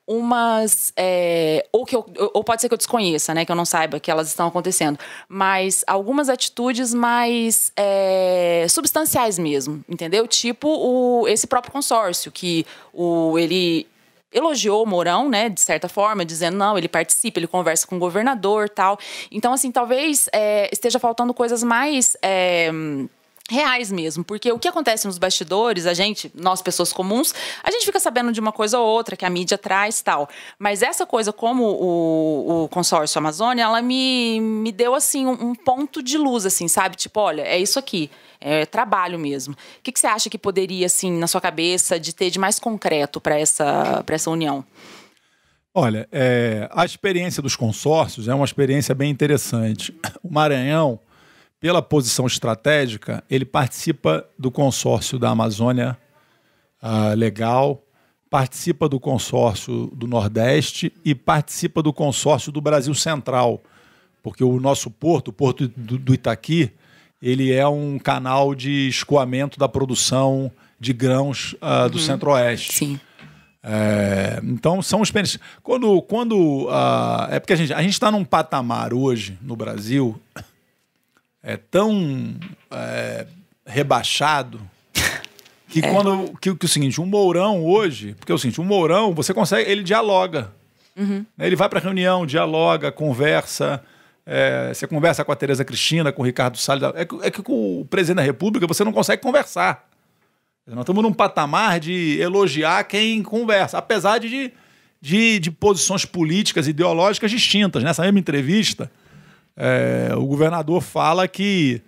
umas. É, ou, que eu, ou pode ser que eu desconheça, né? Que eu não saiba que elas estão acontecendo. Mas algumas atitudes mais é, substanciais mesmo, entendeu? Tipo o, esse próprio consórcio, que o, ele elogiou o Mourão, né, de certa forma, dizendo não, ele participa, ele conversa com o governador, tal. Então, assim, talvez é, esteja faltando coisas mais é, reais mesmo, porque o que acontece nos bastidores, a gente, nós pessoas comuns, a gente fica sabendo de uma coisa ou outra que a mídia traz tal, mas essa coisa como o, o consórcio Amazônia, ela me, me deu assim um, um, ponto de luz, assim, sabe? Tipo, olha, é isso aqui, é trabalho mesmo. O que, que você acha que poderia assim na sua cabeça de ter de mais concreto para essa para essa união? Olha, é, a experiência dos consórcios é uma experiência bem interessante. O Maranhão pela posição estratégica, ele participa do consórcio da Amazônia uh, Legal, participa do consórcio do Nordeste e participa do consórcio do Brasil Central, porque o nosso porto, o porto do, do Itaqui, ele é um canal de escoamento da produção de grãos uh, do uhum. Centro-Oeste. Sim. É, então são os Quando, quando uh, é porque a gente a gente está num patamar hoje no Brasil é tão é, rebaixado que é. quando que, que, é o seguinte, um Mourão hoje, porque é o seguinte, um Mourão, você consegue, ele dialoga. Uhum. Né, ele vai para reunião, dialoga, conversa. É, você conversa com a Tereza Cristina, com o Ricardo Salles. É que, é que com o presidente da República você não consegue conversar. Nós estamos num patamar de elogiar quem conversa, apesar de, de, de posições políticas, ideológicas distintas. Nessa mesma entrevista, é, o governador fala que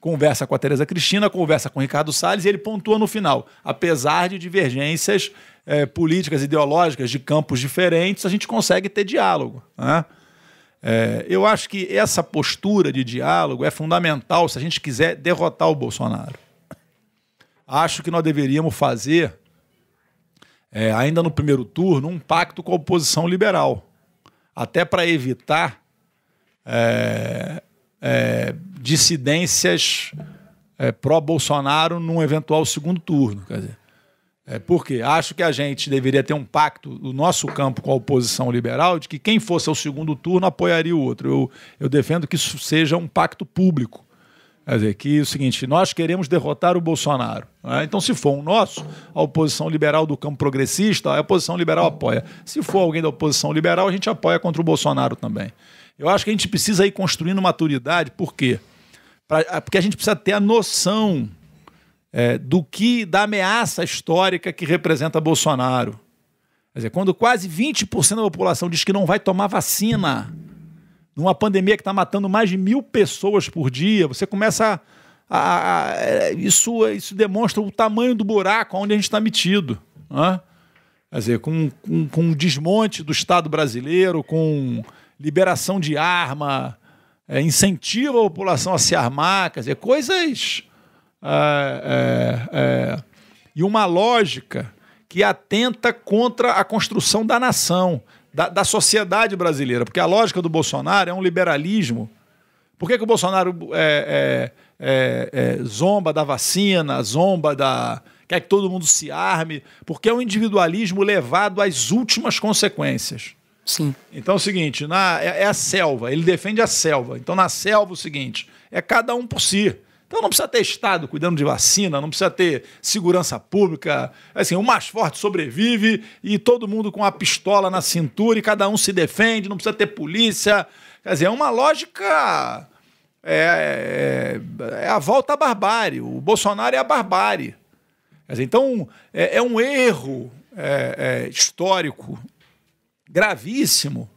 conversa com a Tereza Cristina, conversa com o Ricardo Salles e ele pontua no final. Apesar de divergências é, políticas, ideológicas, de campos diferentes, a gente consegue ter diálogo. Né? É, eu acho que essa postura de diálogo é fundamental se a gente quiser derrotar o Bolsonaro. Acho que nós deveríamos fazer, é, ainda no primeiro turno, um pacto com a oposição liberal até para evitar é, é, dissidências é, pró-Bolsonaro num eventual segundo turno. Quer dizer, é, por quê? Acho que a gente deveria ter um pacto do nosso campo com a oposição liberal de que quem fosse ao segundo turno apoiaria o outro. Eu, eu defendo que isso seja um pacto público. Quer dizer, que é o seguinte, nós queremos derrotar o Bolsonaro. Né? Então, se for um nosso, a oposição liberal do campo progressista, a oposição liberal apoia. Se for alguém da oposição liberal, a gente apoia contra o Bolsonaro também. Eu acho que a gente precisa ir construindo maturidade, por quê? Pra, ah, porque a gente precisa ter a noção é, do que, da ameaça histórica que representa Bolsonaro. Quer dizer, quando quase 20% da população diz que não vai tomar vacina, numa pandemia que está matando mais de mil pessoas por dia, você começa a. a, a é, isso, isso demonstra o tamanho do buraco onde a gente está metido. Né? Quer dizer, com, com, com o desmonte do Estado brasileiro, com liberação de arma, é, incentiva a população a se armar, quer dizer, coisas. É, é, é, e uma lógica que atenta contra a construção da nação, da, da, sociedade brasileira. Porque a lógica do Bolsonaro é um liberalismo. Por que, que o Bolsonaro é, é, é, é zomba da vacina, zomba da. quer que todo mundo se arme? Porque é um individualismo levado às últimas consequências. Sim. Então é o seguinte, na, é, é a selva, ele defende a selva. Então na selva é o seguinte, é cada um por si. Então não precisa ter Estado cuidando de vacina, não precisa ter segurança pública. Assim, o mais forte sobrevive e todo mundo com a pistola na cintura e cada um se defende, não precisa ter polícia. Quer dizer, é uma lógica. É, é, é a volta à barbárie. O Bolsonaro é a barbárie. Quer dizer, então, é, é um erro é, é, histórico gravíssimo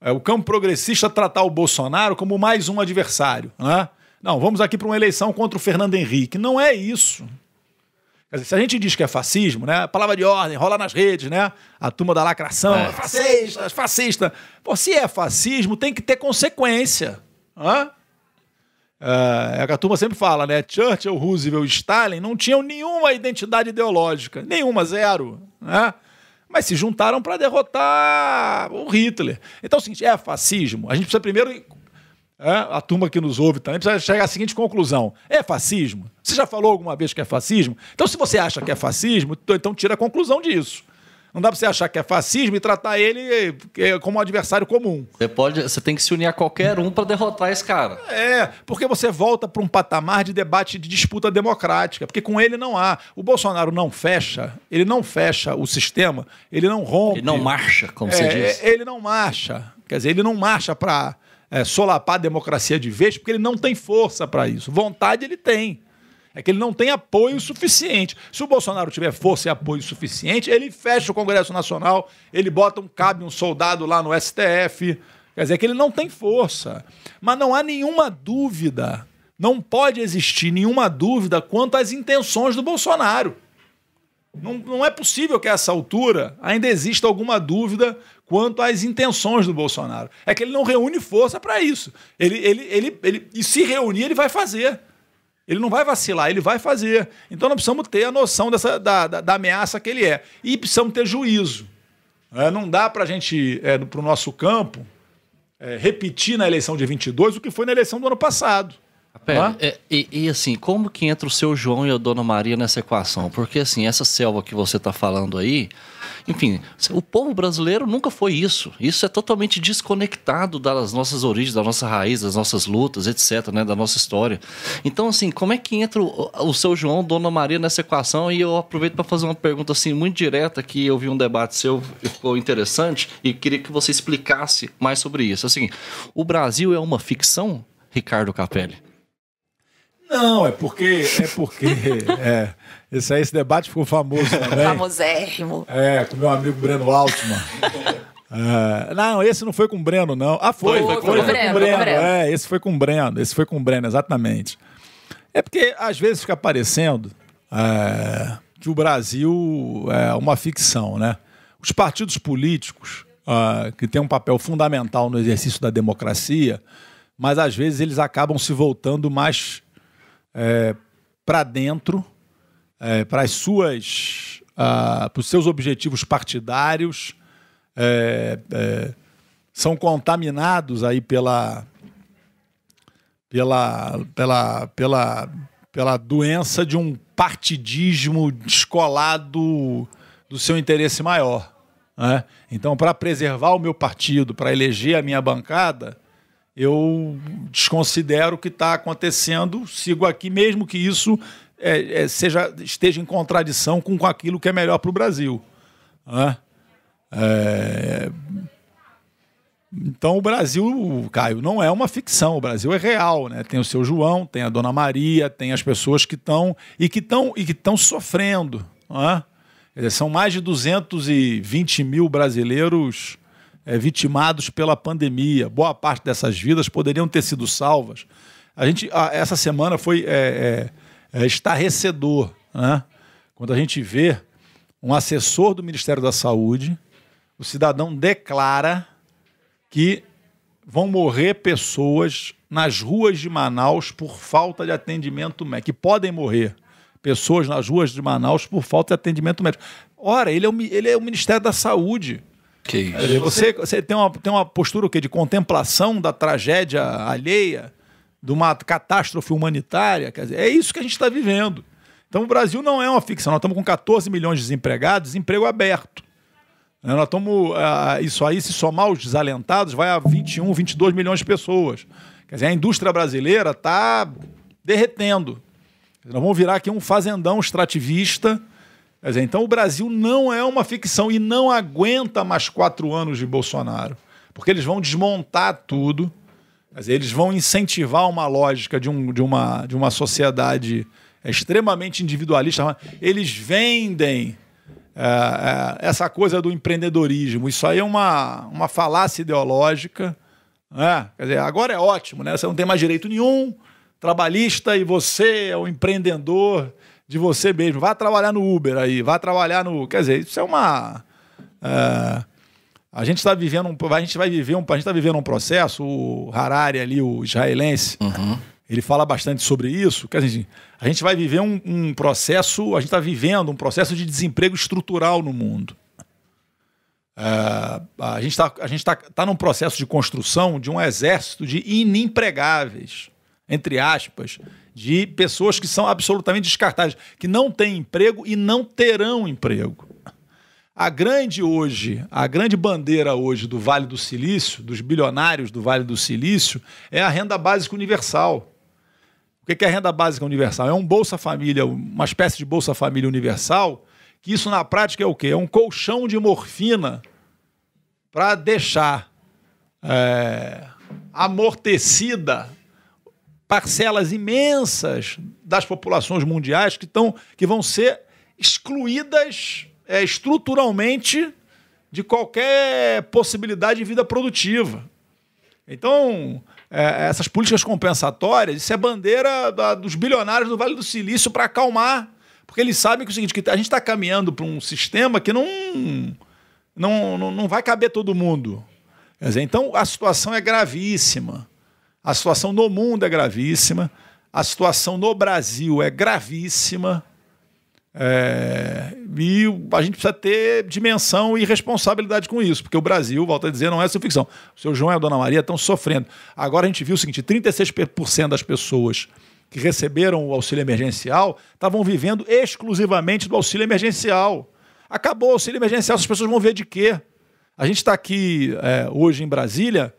é, o campo progressista tratar o Bolsonaro como mais um adversário. Né? Não, vamos aqui para uma eleição contra o Fernando Henrique. Não é isso. Dizer, se a gente diz que é fascismo, né? Palavra de ordem, rola nas redes, né? A turma da lacração, é. fascista, fascista. Pô, se é fascismo, tem que ter consequência. Hã? É, é, é a turma sempre fala, né? Churchill, Roosevelt e Stalin não tinham nenhuma identidade ideológica, nenhuma, zero. Né? mas se juntaram para derrotar o Hitler. Então, assim, é fascismo. A gente precisa primeiro. É, a turma que nos ouve também precisa chegar à seguinte conclusão: é fascismo? Você já falou alguma vez que é fascismo? Então, se você acha que é fascismo, então tira a conclusão disso. Não dá para você achar que é fascismo e tratar ele eh, é como um adversário comum. Você, pode, você tem que se unir a qualquer um para derrotar esse cara. É, porque você volta para um patamar de debate de disputa democrática, porque com ele não há. O Bolsonaro não fecha, ele não fecha o sistema, ele não rompe. Ele não marcha, como é, você diz. É, ele não marcha. Quer dizer, ele não marcha para é, eh, solapar a democracia de vez, porque ele não tem força para isso. Vontade ele tem é que ele não tem apoio suficiente. Se o Bolsonaro tiver força e apoio suficiente, ele fecha o Congresso Nacional, ele bota um cabe um soldado lá no STF. Quer dizer, é que ele não tem força. Mas não há nenhuma dúvida, não pode existir nenhuma dúvida quanto às intenções do Bolsonaro. Não, não é possível que a essa altura ainda exista alguma dúvida quanto às intenções do Bolsonaro. É que ele não reúne força para isso. Ele, ele, ele, ele, e se reunir, ele vai fazer. Ele não vai vacilar, ele vai fazer. Então nós precisamos ter a noção dessa, da, da, da ameaça que ele é. E precisamos ter juízo. É, não dá para a gente, é, para o nosso campo, é, repetir na eleição de 22 o que foi na eleição do ano passado. Pera, é, e, e, assim, como que entra o seu João e a dona Maria nessa equação? Porque assim, essa selva que você está falando aí, enfim, o povo brasileiro nunca foi isso. Isso é totalmente desconectado das nossas origens, da nossa raiz, das nossas lutas, etc, né, da nossa história. Então assim, como é que entra o, o seu João, dona Maria nessa equação? E eu aproveito para fazer uma pergunta assim muito direta que eu vi um debate seu ficou interessante e queria que você explicasse mais sobre isso. Assim, o Brasil é uma ficção, Ricardo Capelli? Não, é porque. É porque. é, esse, esse debate ficou famoso também. Famosérrimo. É, com meu amigo Breno Altman. É, não, esse não foi com o Breno, não. Ah, foi, foi, foi, foi, foi, com, Breno, com, Breno. com Breno. É, esse foi com o Breno, esse foi com o Breno, exatamente. É porque às vezes fica parecendo é, que o Brasil é uma ficção, né? Os partidos políticos, é, que têm um papel fundamental no exercício da democracia, mas às vezes eles acabam se voltando mais é, para dentro, é, para as suas, ah, para os seus objetivos partidários, é, é, são contaminados aí pela, pela, pela, pela, pela doença de um partidismo descolado do seu interesse maior. Né? Então, para preservar o meu partido, para eleger a minha bancada, eu desconsidero o que está acontecendo, sigo aqui, mesmo que isso é, é, seja, esteja em contradição com, com aquilo que é melhor para o Brasil. Né? É... Então o Brasil, Caio, não é uma ficção, o Brasil é real, né? Tem o seu João, tem a Dona Maria, tem as pessoas que estão e que estão e que estão sofrendo. Né? são mais de 220 mil brasileiros é, vitimados pela pandemia. Boa parte dessas vidas poderiam ter sido salvas. A gente, a, essa semana foi é, é, é, estarrecedor, né? Quando a gente vê um assessor do Ministério da Saúde, o cidadão declara que vão morrer pessoas nas ruas de Manaus por falta de atendimento médico, que podem morrer pessoas nas ruas de Manaus por falta de atendimento médico. Ora, ele é o, ele é o Ministério da Saúde. Que isso. É, você, você tem, uma, tem uma postura o quê? de contemplação da tragédia alheia, de uma catástrofe humanitária. Quer dizer, é isso que a gente está vivendo. Então o Brasil não é uma ficção. Nós estamos com 14 milhões de desempregados, emprego aberto. Né? Nós estamos, ah, isso aí, se somar os desalentados, vai a 21, 22 milhões de pessoas. Quer dizer, a indústria brasileira está derretendo. Nós vamos virar aqui um fazendão extrativista Quer dizer, então o Brasil não é uma ficção e não aguenta mais quatro anos de Bolsonaro, porque eles vão desmontar tudo, dizer, eles vão incentivar uma lógica de, um, de, uma, de uma sociedade extremamente individualista. Eles vendem é, é, essa coisa do empreendedorismo. Isso aí é uma, uma falácia ideológica. Né? Quer dizer, agora é ótimo, né? Você não tem mais direito nenhum, trabalhista, e você é o empreendedor de você mesmo. Vá trabalhar no Uber aí, vá trabalhar no. Quer dizer, isso é uma. É, a gente está vivendo um. A gente vai viver um. A gente está vivendo um processo, o Harari ali, o israelense. Uhum. Ele fala bastante sobre isso. Quer dizer, a gente vai viver um, um processo, a gente está vivendo um processo de desemprego estrutural no mundo. É, a gente está tá, tá num processo de construção de um exército de inempregáveis, entre aspas, de pessoas que são absolutamente descartáveis, que não têm emprego e não terão emprego. A grande hoje, a grande bandeira hoje do Vale do Silício, dos bilionários do Vale do Silício, é a renda básica universal. O que é a renda básica universal? É um Bolsa Família, uma espécie de Bolsa Família universal, que isso na prática é o quê? É um colchão de morfina para deixar é, amortecida parcelas imensas das populações mundiais que, estão, que vão ser excluídas é, estruturalmente de qualquer possibilidade de vida produtiva. Então, é, essas políticas compensatórias, isso é bandeira da, dos bilionários do Vale do Silício para acalmar. Porque eles sabem que é o seguinte, que a gente está caminhando para um sistema que não, não, não, não vai caber todo mundo. Dizer, então, a situação é gravíssima. A situação no mundo é gravíssima, a situação no Brasil é gravíssima. É, e a gente precisa ter dimensão e responsabilidade com isso, porque o Brasil, volta a dizer, não é essa ficção. O seu João e a Dona Maria estão sofrendo. Agora a gente viu o seguinte: 36% das pessoas que receberam o auxílio emergencial estavam vivendo exclusivamente do auxílio emergencial. Acabou o auxílio emergencial, as pessoas vão ver de quê? A gente está aqui é, hoje em Brasília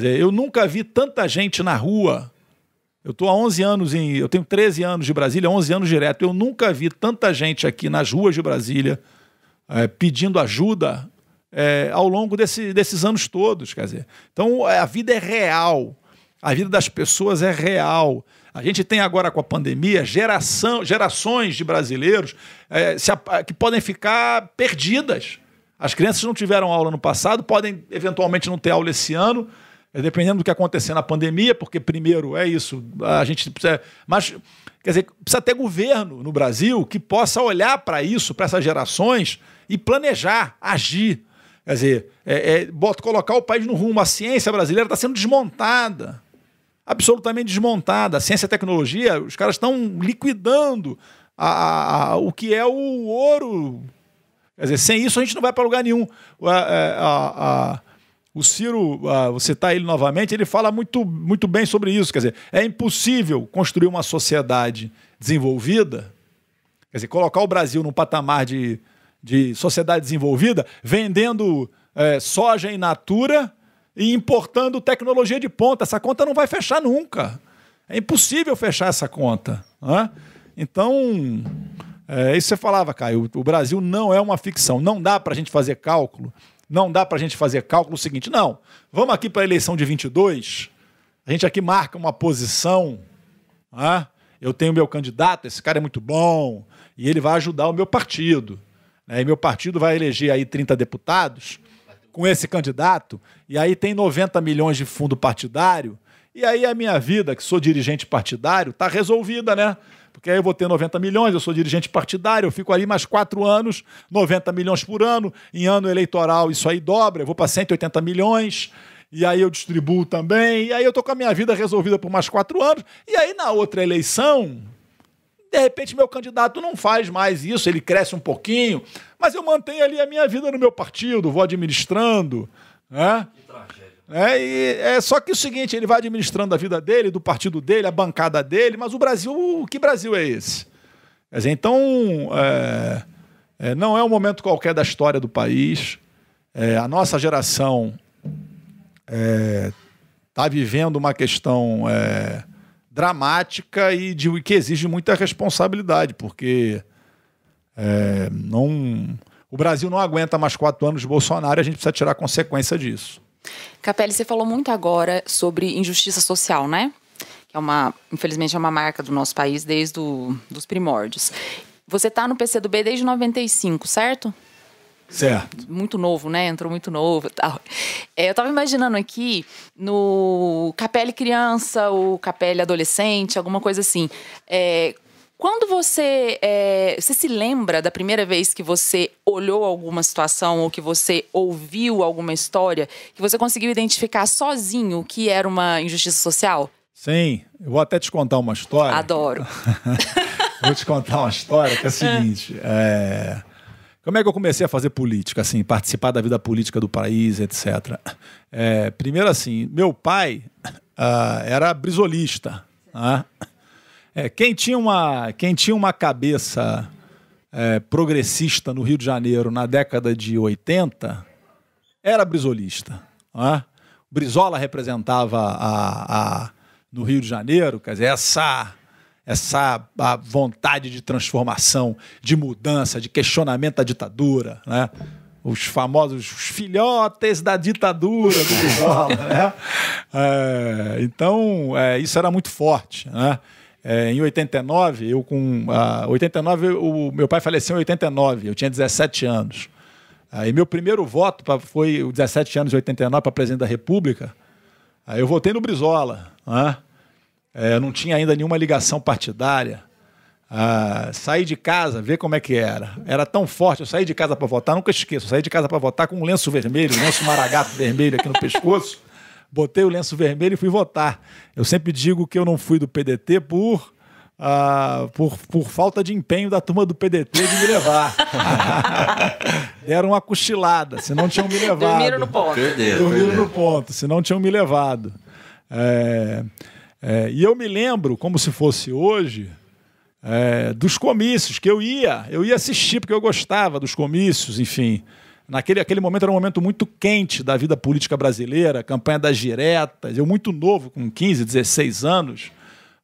eu nunca vi tanta gente na rua. Eu estou há 11 anos em. Eu tenho 13 anos de Brasília, 11 anos direto. Eu nunca vi tanta gente aqui nas ruas de Brasília é, pedindo ajuda é, ao longo desse, desses anos todos. Quer dizer, então é, a vida é real. A vida das pessoas é real. A gente tem agora com a pandemia geração, gerações de brasileiros é, se, que podem ficar perdidas. As crianças não tiveram aula no passado, podem eventualmente não ter aula esse ano. É, dependendo do que acontecer na pandemia, porque primeiro é isso, a gente precisa. Mas, quer dizer, precisa ter governo no Brasil que possa olhar para isso, para essas gerações, e planejar, agir. Quer dizer, é, é, bota, colocar o país no rumo. A ciência brasileira está sendo desmontada. Absolutamente desmontada. A ciência e a tecnologia, os caras estão liquidando a, a, a, o que é o ouro. Quer dizer, sem isso a gente não vai para lugar nenhum. a, é, o Ciro, ah, você vou citar ele novamente, ele fala muito, muito bem sobre isso. Quer dizer, é impossível construir uma sociedade desenvolvida, quer dizer, colocar o Brasil num patamar de, de sociedade desenvolvida, vendendo é, soja em natura e importando tecnologia de ponta. Essa conta não vai fechar nunca. É impossível fechar essa conta. Né? Então, é, isso você falava, Caio, o Brasil não é uma ficção. Não dá para a gente fazer cálculo não dá para a gente fazer cálculo seguinte, não, vamos aqui para a eleição de 22, a gente aqui marca uma posição, ah, eu tenho meu candidato, esse cara é muito bom, e ele vai ajudar o meu partido. Né? E meu partido vai eleger aí 30 deputados com esse candidato, e aí tem 90 milhões de fundo partidário, e aí a minha vida, que sou dirigente partidário, está resolvida, né? porque aí eu vou ter 90 milhões, eu sou dirigente partidário, eu fico ali mais quatro anos, 90 milhões por ano, em ano eleitoral isso aí dobra, eu vou para 180 milhões e aí eu distribuo também, e aí eu tô com a minha vida resolvida por mais quatro anos, e aí na outra eleição, de repente meu candidato não faz mais isso, ele cresce um pouquinho, mas eu mantenho ali a minha vida no meu partido, vou administrando. Né? Que tragédia. É, e, é só que o seguinte, ele vai administrando a vida dele, do partido dele, a bancada dele, mas o Brasil, que Brasil é esse? Quer dizer, então, é, é, não é um momento qualquer da história do país. É, a nossa geração está é, vivendo uma questão é, dramática e de, que exige muita responsabilidade, porque não, o Brasil não aguenta mais quatro anos de Bolsonaro e a gente precisa tirar consequência disso. Capelli, você falou muito agora sobre injustiça social, né? Que É uma, infelizmente, é uma marca do nosso país desde do, os primórdios. Você está no PCdoB desde 95, certo? Certo. Muito novo, né? Entrou muito novo tal. É, eu estava imaginando aqui no Capelli criança, o Capelli adolescente, alguma coisa assim. É, quando você, é, você se lembra da primeira vez que você olhou alguma situação ou que você ouviu alguma história que você conseguiu identificar sozinho o que era uma injustiça social? Sim, eu vou até te contar uma história. Adoro. vou te contar uma história que é a seguinte. É... Como é que eu comecei a fazer política, assim, participar da vida política do país, etc. É, eh, primeiro, assim, meu pai uh, era brisolista. Uh, é, quem, tinha uma, quem tinha uma cabeça é, progressista no Rio de Janeiro na década de 80 era brisolista. É? Brizola representava a, a, no Rio de Janeiro, quer dizer, essa essa a vontade de transformação, de mudança, de questionamento da ditadura, né? Os famosos filhotes da ditadura do Brizola, né? É, então, é, isso era muito forte, né? É, em 89, eu com. Ah, A, 89, o meu pai faleceu em 89, eu tinha 17 anos. Aí meu primeiro voto pra, foi 17 anos de 89 para presidente da República. Aí eu votei no Brizola. Né? É, é não tinha ainda nenhuma ligação partidária. Ah, saí de casa, ver como é que era. Era tão forte, eu saí de casa para votar, nunca esqueço, saí de casa para votar com um lenço vermelho, um lenço maragato vermelho aqui no pescoço botei o lenço vermelho e fui votar. Eu sempre digo que eu não fui do PDT por. Ah, por, por falta de empenho da turma do PDT de me levar. Deram uma cochilada, não tinham me levado. Dormiram no ponto. Perdeu. Dormiram no ponto, Se não tinham me levado. É, é, e eu me lembro, como se fosse hoje, é, dos comícios que eu ia, eu ia assistir porque eu gostava dos comícios, enfim. Naquele aquele momento era um momento muito quente da vida política brasileira, campanha das diretas, eu muito novo, com 15, 16 anos,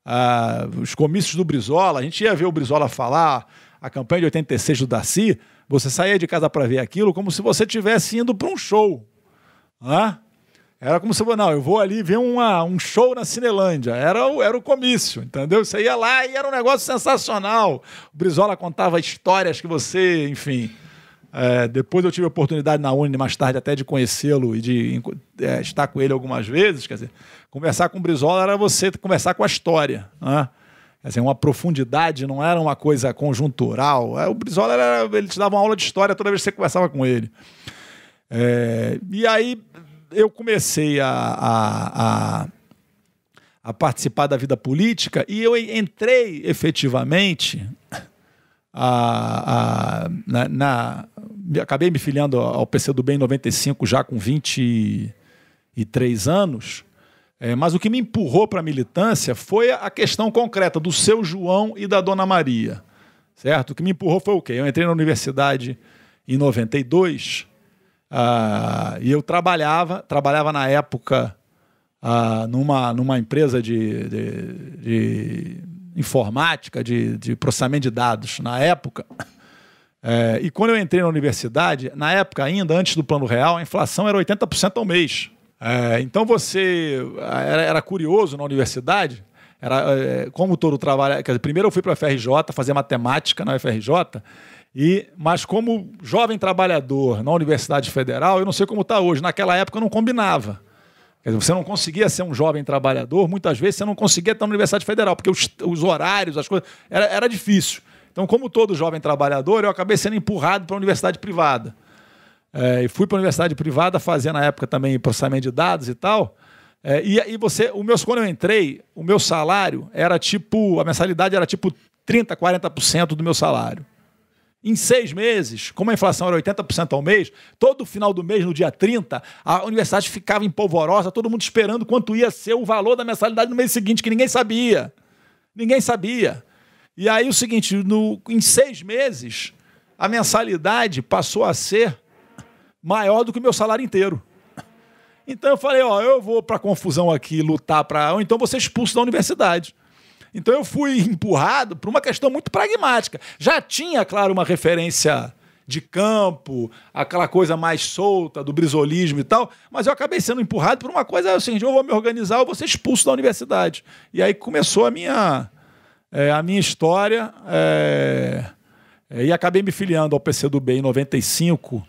ah, os comícios do Brizola, a gente ia ver o Brizola falar, a campanha de 86 do Darcy, você saía de casa para ver aquilo como se você estivesse indo para um show. ah Era como se você, não, eu vou ali ver uma, um show na Cinelândia. Era o, era o comício, entendeu? Você ia lá e era um negócio sensacional. O Brizola contava histórias que você, enfim. É, depois eu tive a oportunidade na Uni, mais tarde, até de conhecê-lo e de é, estar com ele algumas vezes. Quer dizer, conversar com o Brizola era você conversar com a história. Né? Quer dizer, uma profundidade, não era uma coisa conjuntural. É, o Brizola era, ele te dava uma aula de história toda vez que você conversava com ele. É, e aí eu comecei a, a, a, a participar da vida política e eu entrei efetivamente. A, a, na, na, acabei me filiando ao PC do Bem em 95 já com 23 anos. É, mas o que me empurrou para a militância foi a questão concreta do seu João e da Dona Maria. Certo? O que me empurrou foi o quê? Eu entrei na universidade em 92 uh, ah, e eu trabalhava, trabalhava na época uh, numa, numa empresa de, de, de informática, de, de processamento de dados. Na época, é, e quando eu entrei na universidade, na época ainda, antes do Plano Real, a inflação era 80% ao mês. É, então você era, era, curioso na universidade, era, é, como todo trabalho. Quer dizer, primeiro eu fui para a FRJ fazer matemática na FRJ, e, mas como jovem trabalhador na Universidade Federal, eu não sei como está hoje. Naquela época eu não combinava. Quer dizer, você não conseguia ser um jovem trabalhador, muitas vezes você não conseguia estar na Universidade Federal, porque os, os horários, as coisas. Era, era difícil. Então, como todo jovem trabalhador, eu acabei sendo empurrado para a universidade privada. É, e fui para a universidade privada fazer, na época, também processamento de dados e tal. É, e aí você, o meu, quando eu entrei, o meu salário era tipo, a mensalidade era tipo 30%, 40% do meu salário. Em seis meses, como a inflação era 80% ao mês, todo final do mês, no dia 30, a universidade ficava empolvorosa, todo mundo esperando quanto ia ser o valor da mensalidade no mês seguinte, que ninguém sabia. Ninguém sabia. E aí o seguinte, no, em seis meses, a mensalidade passou a ser maior do que o meu salário inteiro. Então eu falei, ó, eu vou para confusão aqui lutar para, ou então você expulso da universidade. Então eu fui empurrado por uma questão muito pragmática. Já tinha, claro, uma referência de campo, aquela coisa mais solta do brisolismo e tal, mas eu acabei sendo empurrado por uma coisa assim, eu vou me organizar, eu vou ser expulso da universidade. E aí começou a minha é, a minha história. É, é, e acabei me filiando ao PCdoB em 95,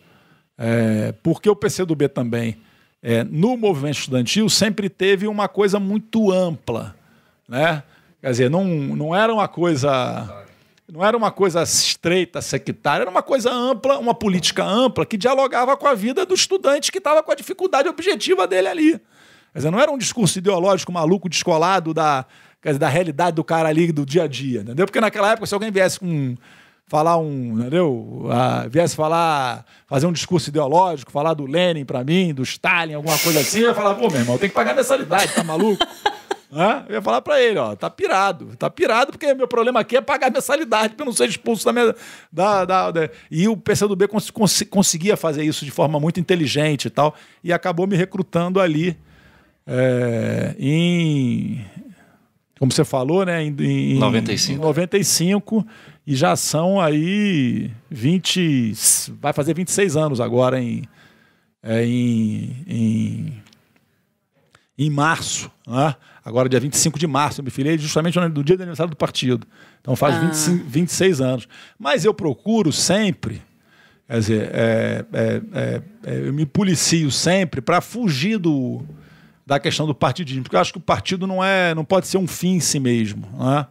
é, porque o PCdoB também, é, no movimento estudantil, sempre teve uma coisa muito ampla. Né? Quer dizer, não, não era uma coisa. Não era uma coisa estreita, sectária, era uma coisa ampla, uma política ampla que dialogava com a vida do estudante que estava com a dificuldade objetiva dele ali. Quer dizer, não era um discurso ideológico maluco, descolado da, quer dizer, da realidade do cara ali, do dia a dia, entendeu? Porque naquela época, se alguém viesse com falar um, entendeu? Ah, viesse falar, fazer um discurso ideológico, falar do Lenin para mim, do Stalin, alguma coisa assim, eu ia falar, pô, meu irmão, tem que pagar mensalidade, tá maluco? Hã? Eu ia falar para ele, ó, tá pirado, tá pirado, porque meu problema aqui é pagar mensalidade para não ser expulso da, minha, da, da, da, E o PCdoB cons, cons, conseguia fazer isso de forma muito inteligente e tal, e acabou me recrutando ali é, em, como você falou, né, em, em 95. 95 e já são aí 20, vai fazer 26 anos agora em é, em, em, em março, né? Agora dia 25 de março, eu me filiei justamente no dia do aniversário do partido. Então faz ah. 25, 26 anos. Mas eu procuro sempre Quer dizer, é, é, é, é eu me policio sempre para fugir do, da questão do partidismo, porque eu acho que o partido não é, não pode ser um fim em si mesmo, né?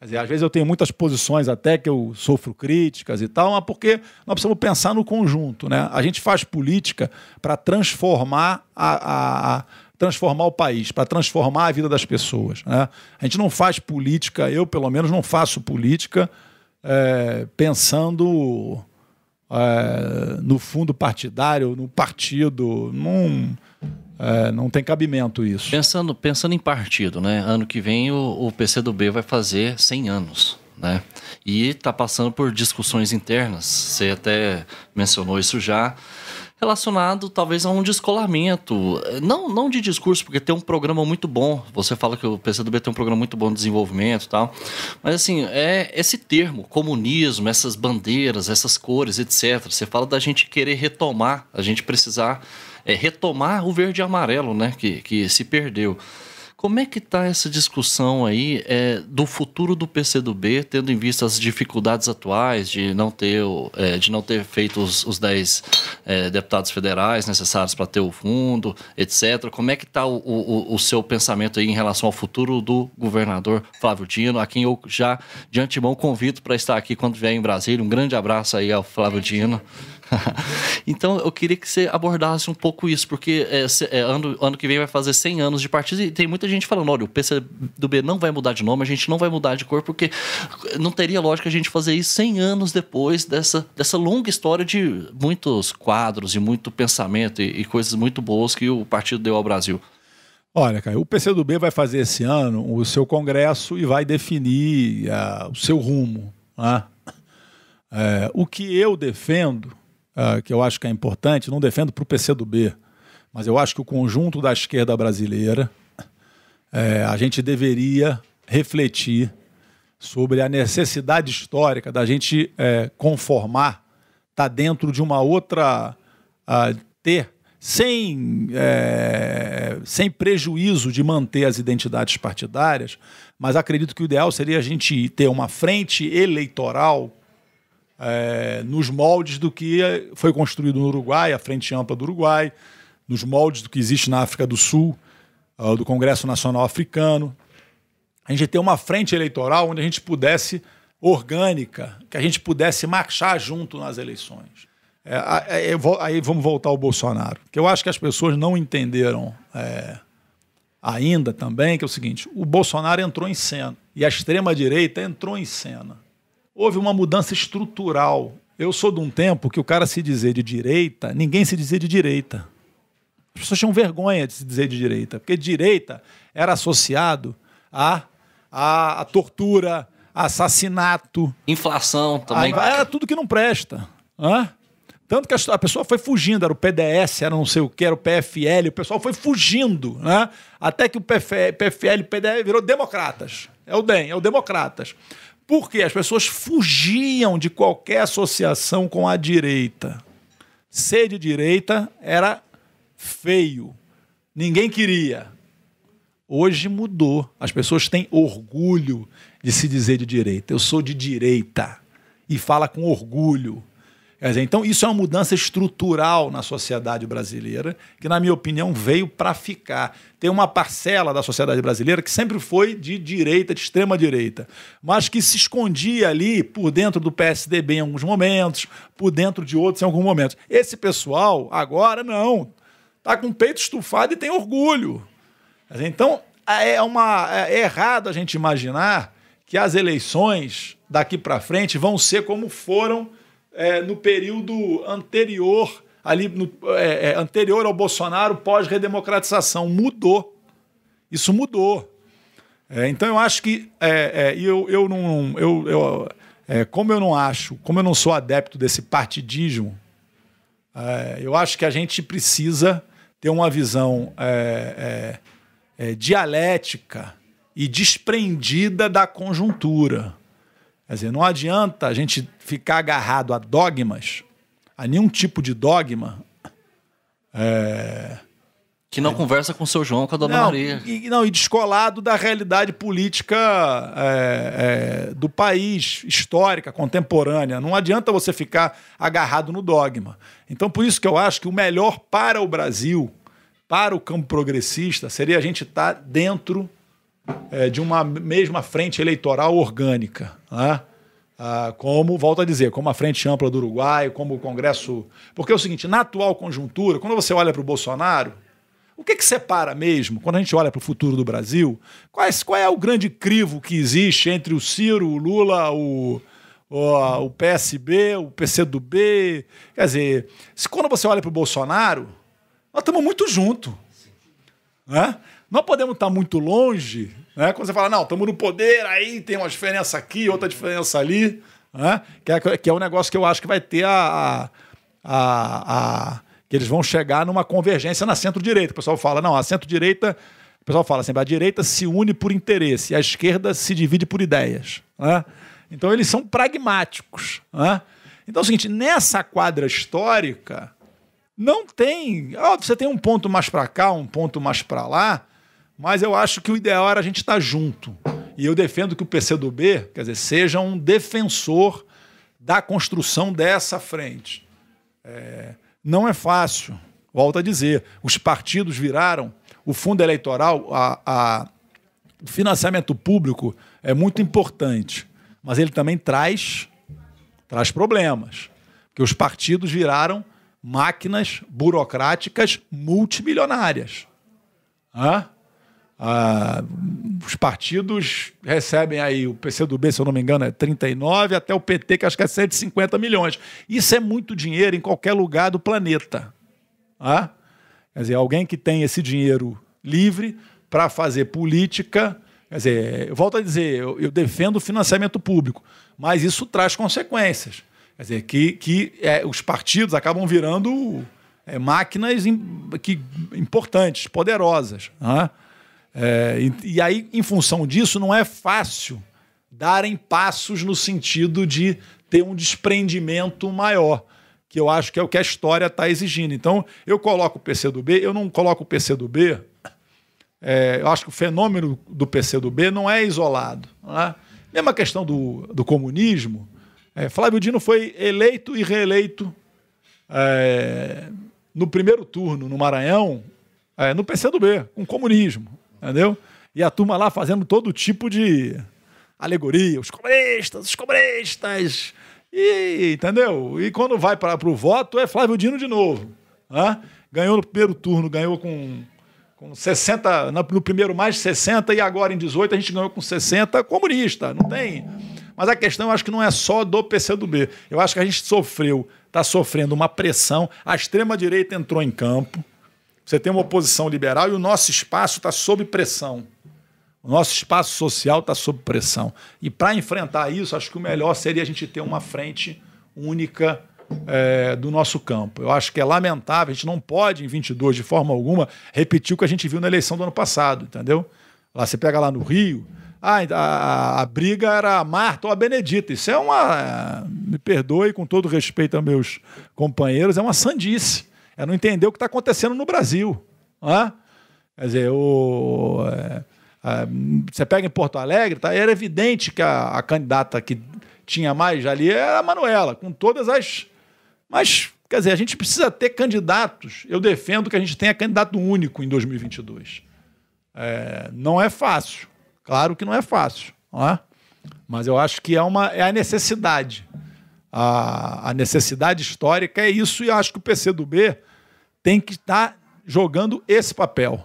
Dizer, às vezes eu tenho muitas posições até que eu sofro críticas e tal, mas porque nós precisamos pensar no conjunto, né? A gente faz política para transformar a, a, a transformar o país, para transformar a vida das pessoas. Né? A gente não faz política, eu pelo menos não faço política é, pensando é, no fundo partidário, no partido, num, é, não tem cabimento isso. Pensando, pensando em partido, né? Ano que vem o, o PCdoB vai fazer 100 anos, né? E está passando por discussões internas. Você até mencionou isso já relacionado talvez a um descolamento. Não, não de discurso, porque tem um programa muito bom. Você fala que o PCdoB tem um programa muito bom de desenvolvimento e tal. Mas assim, é esse termo, comunismo, essas bandeiras, essas cores, etc. Você fala da gente querer retomar, a gente precisar é, retomar o verde e amarelo, né? Que, que se perdeu. Como é que está essa discussão aí é, do futuro do PCdoB, tendo em vista as dificuldades atuais de não ter, é, de não ter feito os, os 10 é, deputados federais necessários para ter o fundo, etc. Como é que está o, o, o, seu pensamento aí em relação ao futuro do governador Flávio Dino, a quem eu já de antemão convido para estar aqui quando vier em Brasília. Um grande abraço aí ao Flávio Dino. então eu queria que você abordasse um pouco isso, porque é, se, é, ano, ano que vem vai fazer 100 anos de partido e tem muita gente falando: olha, o PCdoB não vai mudar de nome, a gente não vai mudar de cor, porque não teria lógica a gente fazer isso 100 anos depois dessa, dessa longa história de muitos quadros e muito pensamento e, e coisas muito boas que o partido deu ao Brasil. Olha, cara, o PCdoB vai fazer esse ano o seu congresso e vai definir uh, o seu rumo. Né? É, o que eu defendo uh, que eu acho que é importante, não defendo para o PCdoB, mas eu acho que o conjunto da esquerda brasileira, é, a gente deveria refletir sobre a necessidade histórica da gente é, conformar, tá dentro de uma outra uh, ah, ter, sem, é, sem prejuízo de manter as identidades partidárias, mas acredito que o ideal seria a gente ter uma frente eleitoral é, nos moldes do que foi construído no Uruguai, a Frente Ampla do Uruguai, nos moldes do que existe na África do Sul, ah, do Congresso Nacional Africano. A gente ter uma frente eleitoral onde a gente pudesse, orgânica, que a gente pudesse marchar junto nas eleições. É, é, aí vamos voltar ao Bolsonaro, que eu acho que as pessoas não entenderam é, ainda também, que é o seguinte: o Bolsonaro entrou em cena e a extrema-direita entrou em cena houve uma mudança estrutural. Eu sou de um tempo que o cara se dizer de direita, ninguém se dizia de direita. As pessoas tinham vergonha de se dizer de direita, porque direita era associado a, a, a tortura, assassinato. Inflação também. era é tudo que não presta. Hã? Tanto que a, a, pessoa foi fugindo, era o PDS, era não sei o que, era o PFL, o pessoal foi fugindo, né? Até que o PFL e o PDS virou democratas. É o DEM, é o democratas. Porque as pessoas fugiam de qualquer associação com a direita. Ser de direita era feio. Ninguém queria. Hoje mudou. As pessoas têm orgulho de se dizer de direita. Eu sou de direita. E fala com orgulho. Dizer, então, isso é uma mudança estrutural na sociedade brasileira, que, na minha opinião, veio para ficar. Tem uma parcela da sociedade brasileira que sempre foi de direita, de extrema-direita, mas que se escondia ali por dentro do PSDB em alguns momentos, por dentro de outros em alguns momentos. Esse pessoal, agora, não. Está com o peito estufado e tem orgulho. Dizer, então, é, uma, é, é errado a gente imaginar que as eleições daqui para frente vão ser como foram é, no período anterior, ali no, é, é, anterior ao Bolsonaro, pós-redemocratização. Mudou. Isso mudou. É, então eu acho que. É, é, e eu, eu não. Eu, eu, como eu não acho, como eu não sou adepto desse partidismo, eu acho que a gente precisa ter uma visão dialética e desprendida da conjuntura. Quer dizer, não adianta a gente ficar agarrado a dogmas, a nenhum tipo de dogma. É... Que não é... conversa com o seu João, com a dona não, Maria. E, não, e descolado da realidade política é, é, do país, histórica, contemporânea. Não adianta você ficar agarrado no dogma. Então, por isso que eu acho que o melhor para o Brasil, para o campo progressista, seria a gente estar tá dentro é, de uma mesma frente eleitoral orgânica. Né? Ah, como, volto a dizer, como a Frente Ampla do Uruguai, como o Congresso. Porque é o seguinte, na atual conjuntura, quando você olha para o Bolsonaro, o que, que separa mesmo, quando a gente olha para o futuro do Brasil, quais, qual é o grande crivo que existe entre o Ciro, o Lula, o, o, o PSB, o PCdoB? Quer dizer, se quando você olha para o Bolsonaro, nós estamos muito juntos. Né? Nós podemos estar muito longe, né? Quando você fala, não, estamos no poder, aí tem uma diferença aqui, outra diferença ali, né? Que é, que é um negócio que eu acho que vai ter a, a, a, a que eles vão chegar numa convergência na centro-direita. O pessoal fala, não, a centro-direita o pessoal fala sempre, a direita se une por interesse, a esquerda se divide por ideias. Né? Então eles são pragmáticos. Né? Então é o seguinte, nessa quadra histórica, não tem. Ó, ah, você tem um ponto mais para cá, um ponto mais para lá, mas eu acho que o ideal era a gente estar tá junto. E eu defendo que o PCdoB, quer dizer, seja um defensor da construção dessa frente. É, não é fácil, volto a dizer. Os partidos viraram o fundo eleitoral, a, a, o financiamento público é muito importante, mas ele também traz, traz problemas. Porque os partidos viraram máquinas burocráticas multimilionárias. Hã? Ah, os partidos recebem aí, o PCdoB, se eu não me engano, é 39, até o PT, que acho que é 150 milhões. Isso é muito dinheiro em qualquer lugar do planeta. Ah? Quer dizer, alguém que tem esse dinheiro livre para fazer política. Quer dizer, eu volto a dizer, eu, eu defendo o financiamento público, mas isso traz consequências. Quer dizer, que, que é, os partidos acabam virando é, máquinas in, que, importantes, poderosas. Ah? É, e, e aí, em função disso, não é fácil darem passos no sentido de ter um desprendimento maior, que eu acho que é o que a história está exigindo. Então, eu coloco o PCdoB, eu não coloco o PCdoB. É, eu acho que o fenômeno do PCdoB não é isolado. Não é? Mesma questão do, do comunismo. É, Flávio Dino foi eleito e reeleito é, no primeiro turno no Maranhão, é, no PCdoB, com comunismo. Entendeu? E a turma lá fazendo todo tipo de alegoria, os comunistas, os comunistas, E, entendeu? E quando vai para o voto, é Flávio Dino de novo. Né? Ganhou no primeiro turno, ganhou com, com 60, no primeiro mais 60, e agora em 18 a gente ganhou com 60 comunista. Não tem. Mas a questão eu acho que não é só do PCdoB. Eu acho que a gente sofreu, está sofrendo uma pressão. A extrema-direita entrou em campo. Você tem uma oposição liberal e o nosso espaço está sob pressão. O nosso espaço social está sob pressão. E para enfrentar isso, acho que o melhor seria a gente ter uma frente única é, do nosso campo. Eu acho que é lamentável, a gente não pode, em 22, de forma alguma, repetir o que a gente viu na eleição do ano passado, entendeu? Lá você pega lá no Rio, a, a, briga era a Marta ou a Benedita. Isso é uma. Me perdoe com todo respeito a meus companheiros, é uma sandice é não entender o que está acontecendo no Brasil. Né? Quer dizer, o, é, a, você pega em Porto Alegre, tá, era evidente que a, a candidata que tinha mais ali era a Manuela, com todas as. Mas, quer dizer, a gente precisa ter candidatos. Eu defendo que a gente tenha candidato único em 2022. É, não é fácil. Claro que não é fácil. Não é? Mas eu acho que é, uma, é a necessidade. A, a necessidade histórica é isso, e acho que o PCdoB tem que estar tá jogando esse papel.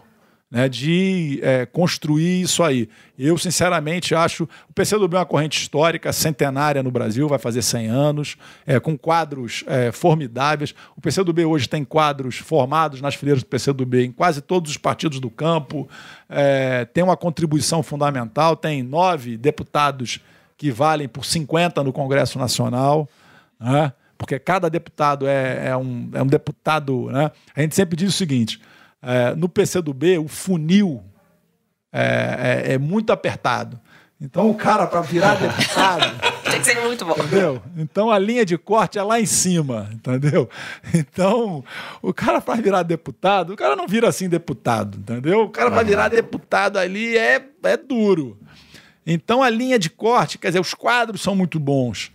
Né, de é, construir isso aí. Eu, sinceramente, acho. O PCdoB é uma corrente histórica, centenária no Brasil, vai fazer 100 anos, é, com quadros é, formidáveis. O PCdoB hoje tem quadros formados nas fileiras do PCdoB em quase todos os partidos do campo, é, tem uma contribuição fundamental, tem nove deputados que valem por 50 no Congresso Nacional. Né? porque cada deputado é, é, um, é um deputado. Né? A gente sempre diz o seguinte: é, no PCdoB, o funil é, é, é muito apertado. Então o cara, para virar deputado. Tem que ser muito bom. Entendeu? Então a linha de corte é lá em cima, entendeu? Então, o cara para virar deputado, o cara não vira assim deputado, entendeu? O cara para virar deputado ali é, é duro. Então a linha de corte, quer dizer, os quadros são muito bons.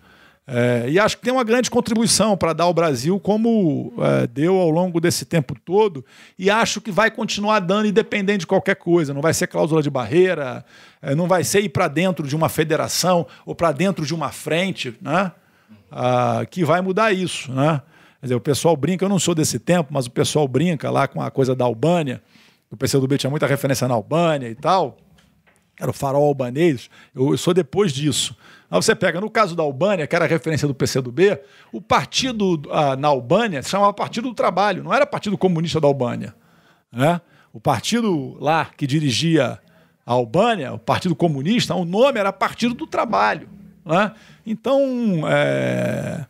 É, e acho que tem uma grande contribuição para dar ao Brasil, como é, deu ao longo desse tempo todo, e acho que vai continuar dando, independente de qualquer coisa. Não vai ser cláusula de barreira, é, não vai ser ir para dentro de uma federação ou para dentro de uma frente né, ah, que vai mudar isso. Né? Quer dizer, o pessoal brinca, eu não sou desse tempo, mas o pessoal brinca lá com a coisa da Albânia. O PCdoB tinha muita referência na Albânia e tal, era o farol albanês. eu, eu sou depois disso. Mas você pega, no caso da Albânia, que era a referência do PCdoB, o partido ah, na Albânia se chamava Partido do Trabalho, não era Partido Comunista da Albânia. Né? O partido lá que dirigia a Albânia, o Partido Comunista, o nome era Partido do Trabalho. Né? Então, é,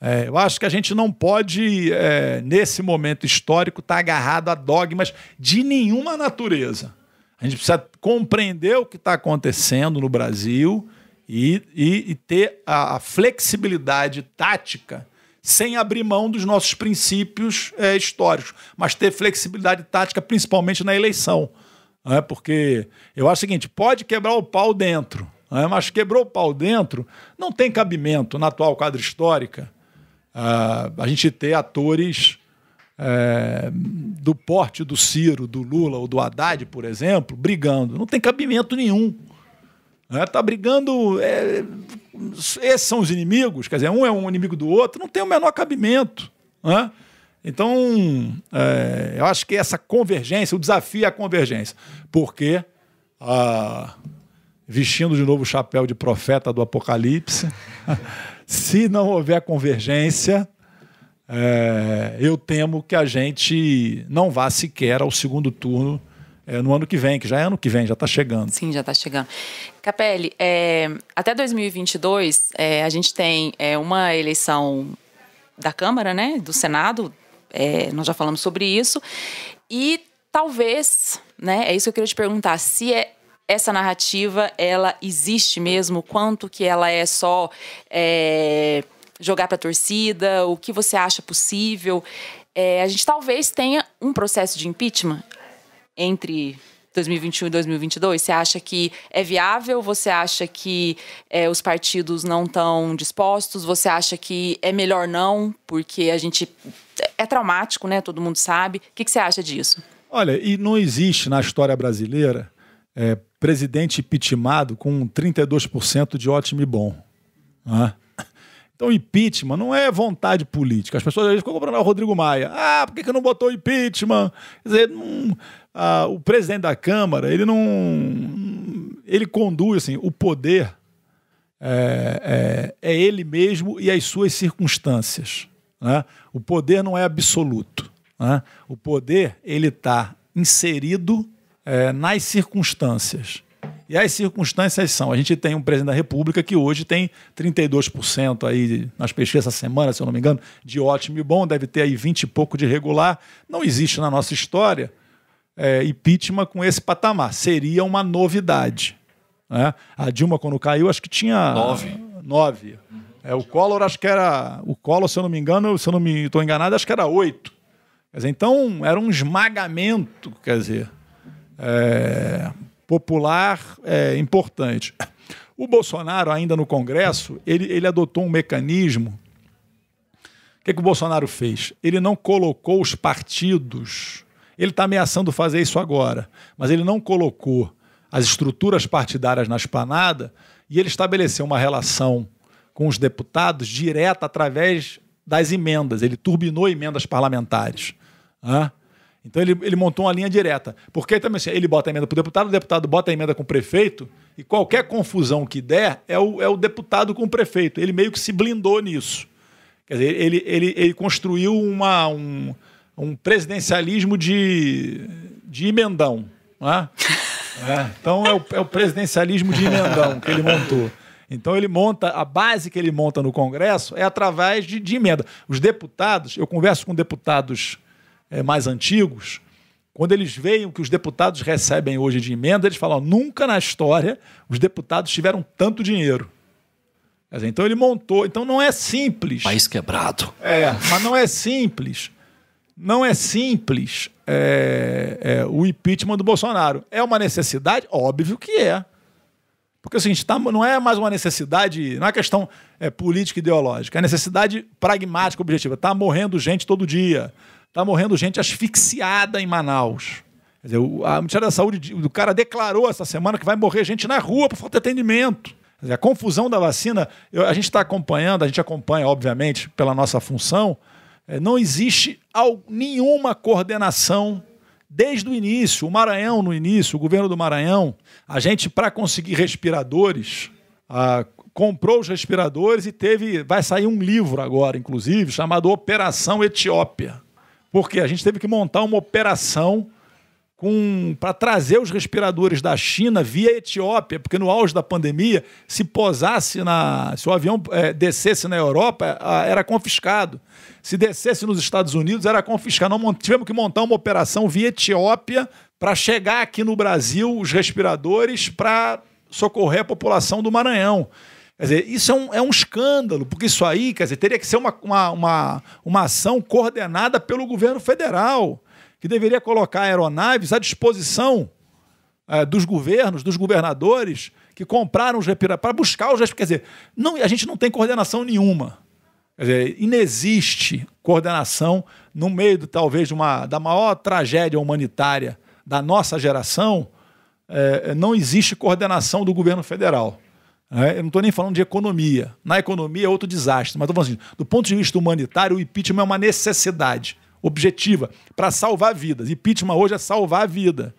é, eu acho que a gente não pode, é, nesse momento histórico, estar tá agarrado a dogmas de nenhuma natureza. A gente precisa compreender o que está acontecendo no Brasil e, e, e ter a, a, flexibilidade tática sem abrir mão dos nossos princípios é, históricos, mas ter flexibilidade tática principalmente na eleição. Né? porque eu acho o seguinte: pode quebrar o pau dentro, né? mas quebrou o pau dentro, não tem cabimento na atual quadra histórica uh, a gente ter atores é, do porte do Ciro, do Lula ou do Haddad, por exemplo, brigando. Não tem cabimento nenhum. Está né? brigando. É, esses são os inimigos, quer dizer, um é um inimigo do outro, não tem o menor cabimento. Né? Então, é, eu acho que essa convergência, o desafio é a convergência. Porque, ah, vestindo de novo o chapéu de profeta do Apocalipse, se não houver convergência, é, eu temo que a gente não vá sequer ao segundo turno é, no ano que vem, que já é ano que vem, já está chegando. Sim, já está chegando. Capelli, é, até 2022, é, a gente tem é, uma eleição da Câmara, né, do Senado, é, nós já falamos sobre isso, e talvez, né, é isso que eu queria te perguntar, se é, essa narrativa, ela existe mesmo, quanto que ela é só é, jogar para a torcida, o que você acha possível, a gente talvez tenha um processo de impeachment entre 2021 e 2022? Você acha que é viável? Você acha que é, os partidos não estão dispostos? Você acha que é melhor não? Porque a gente. É, é traumático, né? Todo mundo sabe. O que, que você acha disso? Olha, e não existe na história brasileira é, presidente impeachmentado com 32% de ótimo e bom. Né? Então, impeachment não é vontade política. As pessoas às vezes ficam comprando ah, o Rodrigo Maia. Ah, por que, que não botou impeachment? Quer dizer, não ah, o presidente da Câmara, ele não. Ele conduz assim, o poder é, é, é ele mesmo e as suas circunstâncias. Né? O poder não é absoluto. Né? O poder ele está inserido é, nas circunstâncias. E as circunstâncias são: a gente tem um presidente da República que hoje tem 32% aí nas pesquisas essa semana, se eu não me engano, de ótimo e bom, deve ter aí 20 e pouco de regular. Não existe na nossa história é, impeachment com esse patamar. Seria uma novidade. Né? A Dilma, quando caiu, acho que tinha. Nove. Nove. É, o Collor, acho que era. O Collor, se eu não me engano, se eu não me estou enganado, acho que era oito. Quer dizer, então, era um esmagamento, quer dizer, é, popular é, importante. O Bolsonaro, ainda no Congresso, ele, ele adotou um mecanismo. O que, que o Bolsonaro fez? Ele não colocou os partidos ele está ameaçando fazer isso agora, mas ele não colocou as estruturas partidárias na esplanada e ele estabeleceu uma relação com os deputados direta através das emendas. Ele turbinou emendas parlamentares. Então ele, ele montou uma linha direta. Porque também assim, ele bota a emenda para o deputado, o deputado bota a emenda com o prefeito, e qualquer confusão que der é o, é o deputado com o prefeito. Ele meio que se blindou nisso. Quer dizer, ele, ele, ele construiu uma, um, um presidencialismo de, de emendão. Né? É, então é o, é o presidencialismo de emendão que ele montou. Então ele monta, a base que ele monta no Congresso é através de, de emenda. Os deputados, eu converso com deputados é, mais antigos, quando eles veem o que os deputados recebem hoje de emenda, eles falam: nunca na história os deputados tiveram tanto dinheiro. Dizer, então ele montou. Então não é simples. País quebrado. É, mas não é simples não é simples é, é, o impeachment do Bolsonaro. É uma necessidade? Óbvio que é. Porque é o seguinte, tá, não é mais uma necessidade, não é questão é, política ideológica, é necessidade pragmática, objetiva. Está morrendo gente todo dia. Está morrendo gente asfixiada em Manaus. Quer dizer, a Ministério da Saúde, o cara declarou essa semana que vai morrer gente na rua por falta de atendimento. Dizer, a confusão da vacina, eu, a gente está acompanhando, a gente acompanha, obviamente, pela nossa função, é, não existe nenhuma coordenação desde o início. O Maranhão, no início, o governo do Maranhão, a gente, para conseguir respiradores, comprou os respiradores e teve. Vai sair um livro agora, inclusive, chamado Operação Etiópia. Porque a gente teve que montar uma operação para trazer os respiradores da China via Etiópia, porque no auge da pandemia, se posasse na, se o avião é, descesse na Europa, era confiscado. Se descesse nos Estados Unidos, era confiscado. Não, tivemos que montar uma operação via Etiópia para chegar aqui no Brasil os respiradores para socorrer a população do Maranhão. Quer dizer, isso é um, é um escândalo, porque isso aí, quer dizer, teria que ser uma, uma, uma, uma ação coordenada pelo governo federal que deveria colocar aeronaves à disposição é, dos governos, dos governadores que compraram os respiradores para buscar os Quer dizer, não, a gente não tem coordenação nenhuma. Quer dizer, inexiste coordenação no meio, do, talvez, uma, da maior tragédia humanitária da nossa geração. É, não existe coordenação do governo federal. É, eu não estou nem falando de economia. Na economia é outro desastre, mas estou falando assim, do ponto de vista humanitário, o impeachment é uma necessidade objetiva, para salvar vidas. e Impeachment hoje é salvar a vida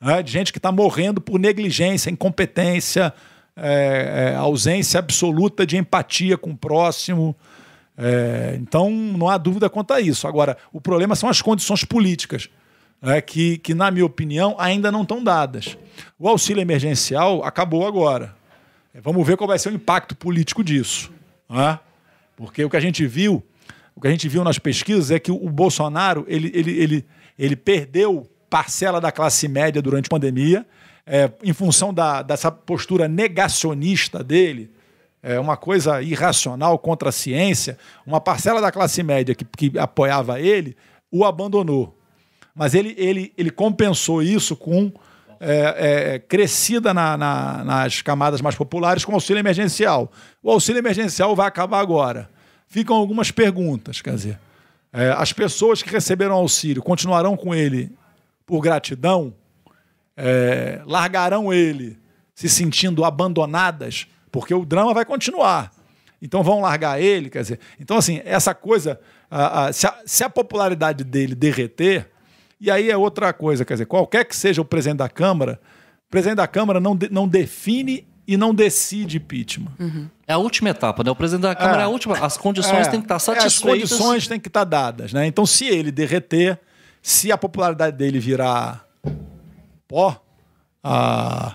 né? de gente que está morrendo por negligência, incompetência, é, é, ausência absoluta de empatia com o próximo. É, então, não há dúvida quanto a isso. Agora, o problema são as condições políticas, né, que, que, na minha opinião, ainda não estão dadas. O auxílio emergencial acabou agora. É, vamos ver qual vai ser o impacto político disso. Né? Porque o que a gente viu o que a gente viu nas pesquisas é que o Bolsonaro ele, ele, ele, ele perdeu parcela da classe média durante a pandemia, é, em função da, dessa postura negacionista dele, é uma coisa irracional contra a ciência, uma parcela da classe média que, que apoiava ele o abandonou. Mas ele, ele, ele compensou isso com é, é, crescida na, na, nas camadas mais populares com auxílio emergencial. O auxílio emergencial vai acabar agora ficam algumas perguntas. Quer dizer, é, as pessoas que receberam auxílio continuarão com ele por gratidão? É, largarão ele se sentindo abandonadas? Porque o drama vai continuar. Então vão largar ele, quer dizer. Então, assim, essa coisa, a, a, se, a, se a popularidade dele derreter, e aí é outra coisa, quer dizer, qualquer que seja o presidente da Câmara, o presidente da Câmara não, de, não define e não decide impeachment. Uhum. É a última etapa, né? O presidente da é. Câmara é, é a última. As condições é, têm que estar é, satisfeitas. As condições têm que estar dadas, né? Então, se ele derreter, se a popularidade dele virar pó, a,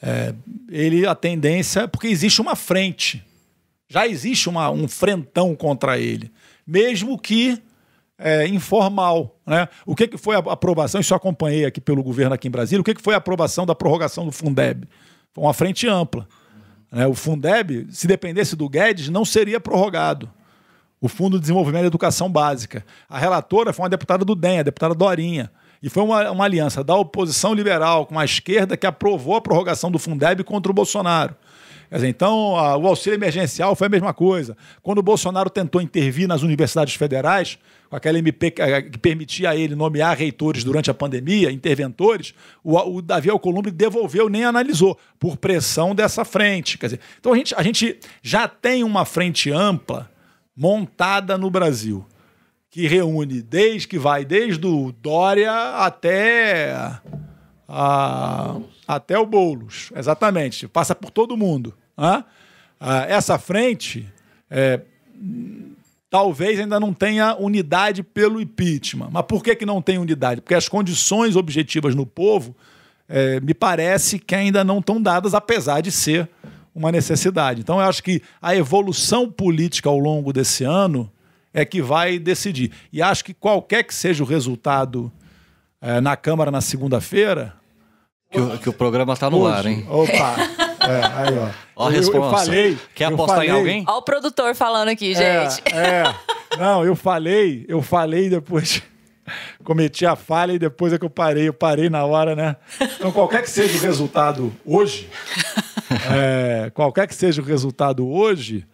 é, ele a tendência. Porque existe uma frente. Já existe uma, um frentão contra ele. Mesmo que é, informal. Né? O que, que foi a aprovação? Isso eu acompanhei aqui pelo governo aqui em Brasília. O que, que foi a aprovação da prorrogação do Fundeb? Foi uma frente ampla. Né? O Fundeb, se dependesse do Guedes, não seria prorrogado. O Fundo de Desenvolvimento e Educação Básica. A relatora foi uma deputada do DEM, a deputada Dorinha. E foi uma, uma aliança da oposição liberal com a esquerda que aprovou a prorrogação do Fundeb contra o Bolsonaro. Dizer, então, a, o auxílio emergencial foi a mesma coisa. Quando o Bolsonaro tentou intervir nas universidades federais, com aquela MP eh, que permitia a ele nomear reitores durante a pandemia, interventores, o, o Davi Alcolumbre devolveu nem analisou, por pressão dessa frente. Dizer, então a gente, a gente já tem uma frente ampla montada no Brasil que reúne desde que vai desde o Dória até a, até o Bolos, exatamente, passa por todo mundo. Ah, essa frente é, talvez ainda não tenha unidade pelo impeachment. Mas por que, que não tem unidade? Porque as condições objetivas no povo é, me parece que ainda não estão dadas, apesar de ser uma necessidade. Então eu acho que a evolução política ao longo desse ano é que vai decidir. E acho que qualquer que seja o resultado é, na Câmara na segunda-feira. Que, que o, programa está no Hoje, ar, hein? Opa! Olha é, aí, ó. Ó a resposta. Eu falei, Quer apostar falei... em alguém? Ó o produtor falando aqui, é, gente. É, é. Não, eu falei, eu falei depois. Cometi a falha e depois é que eu parei. Eu parei na hora, né? Então, qualquer que seja o resultado hoje, é, qualquer que seja o resultado hoje,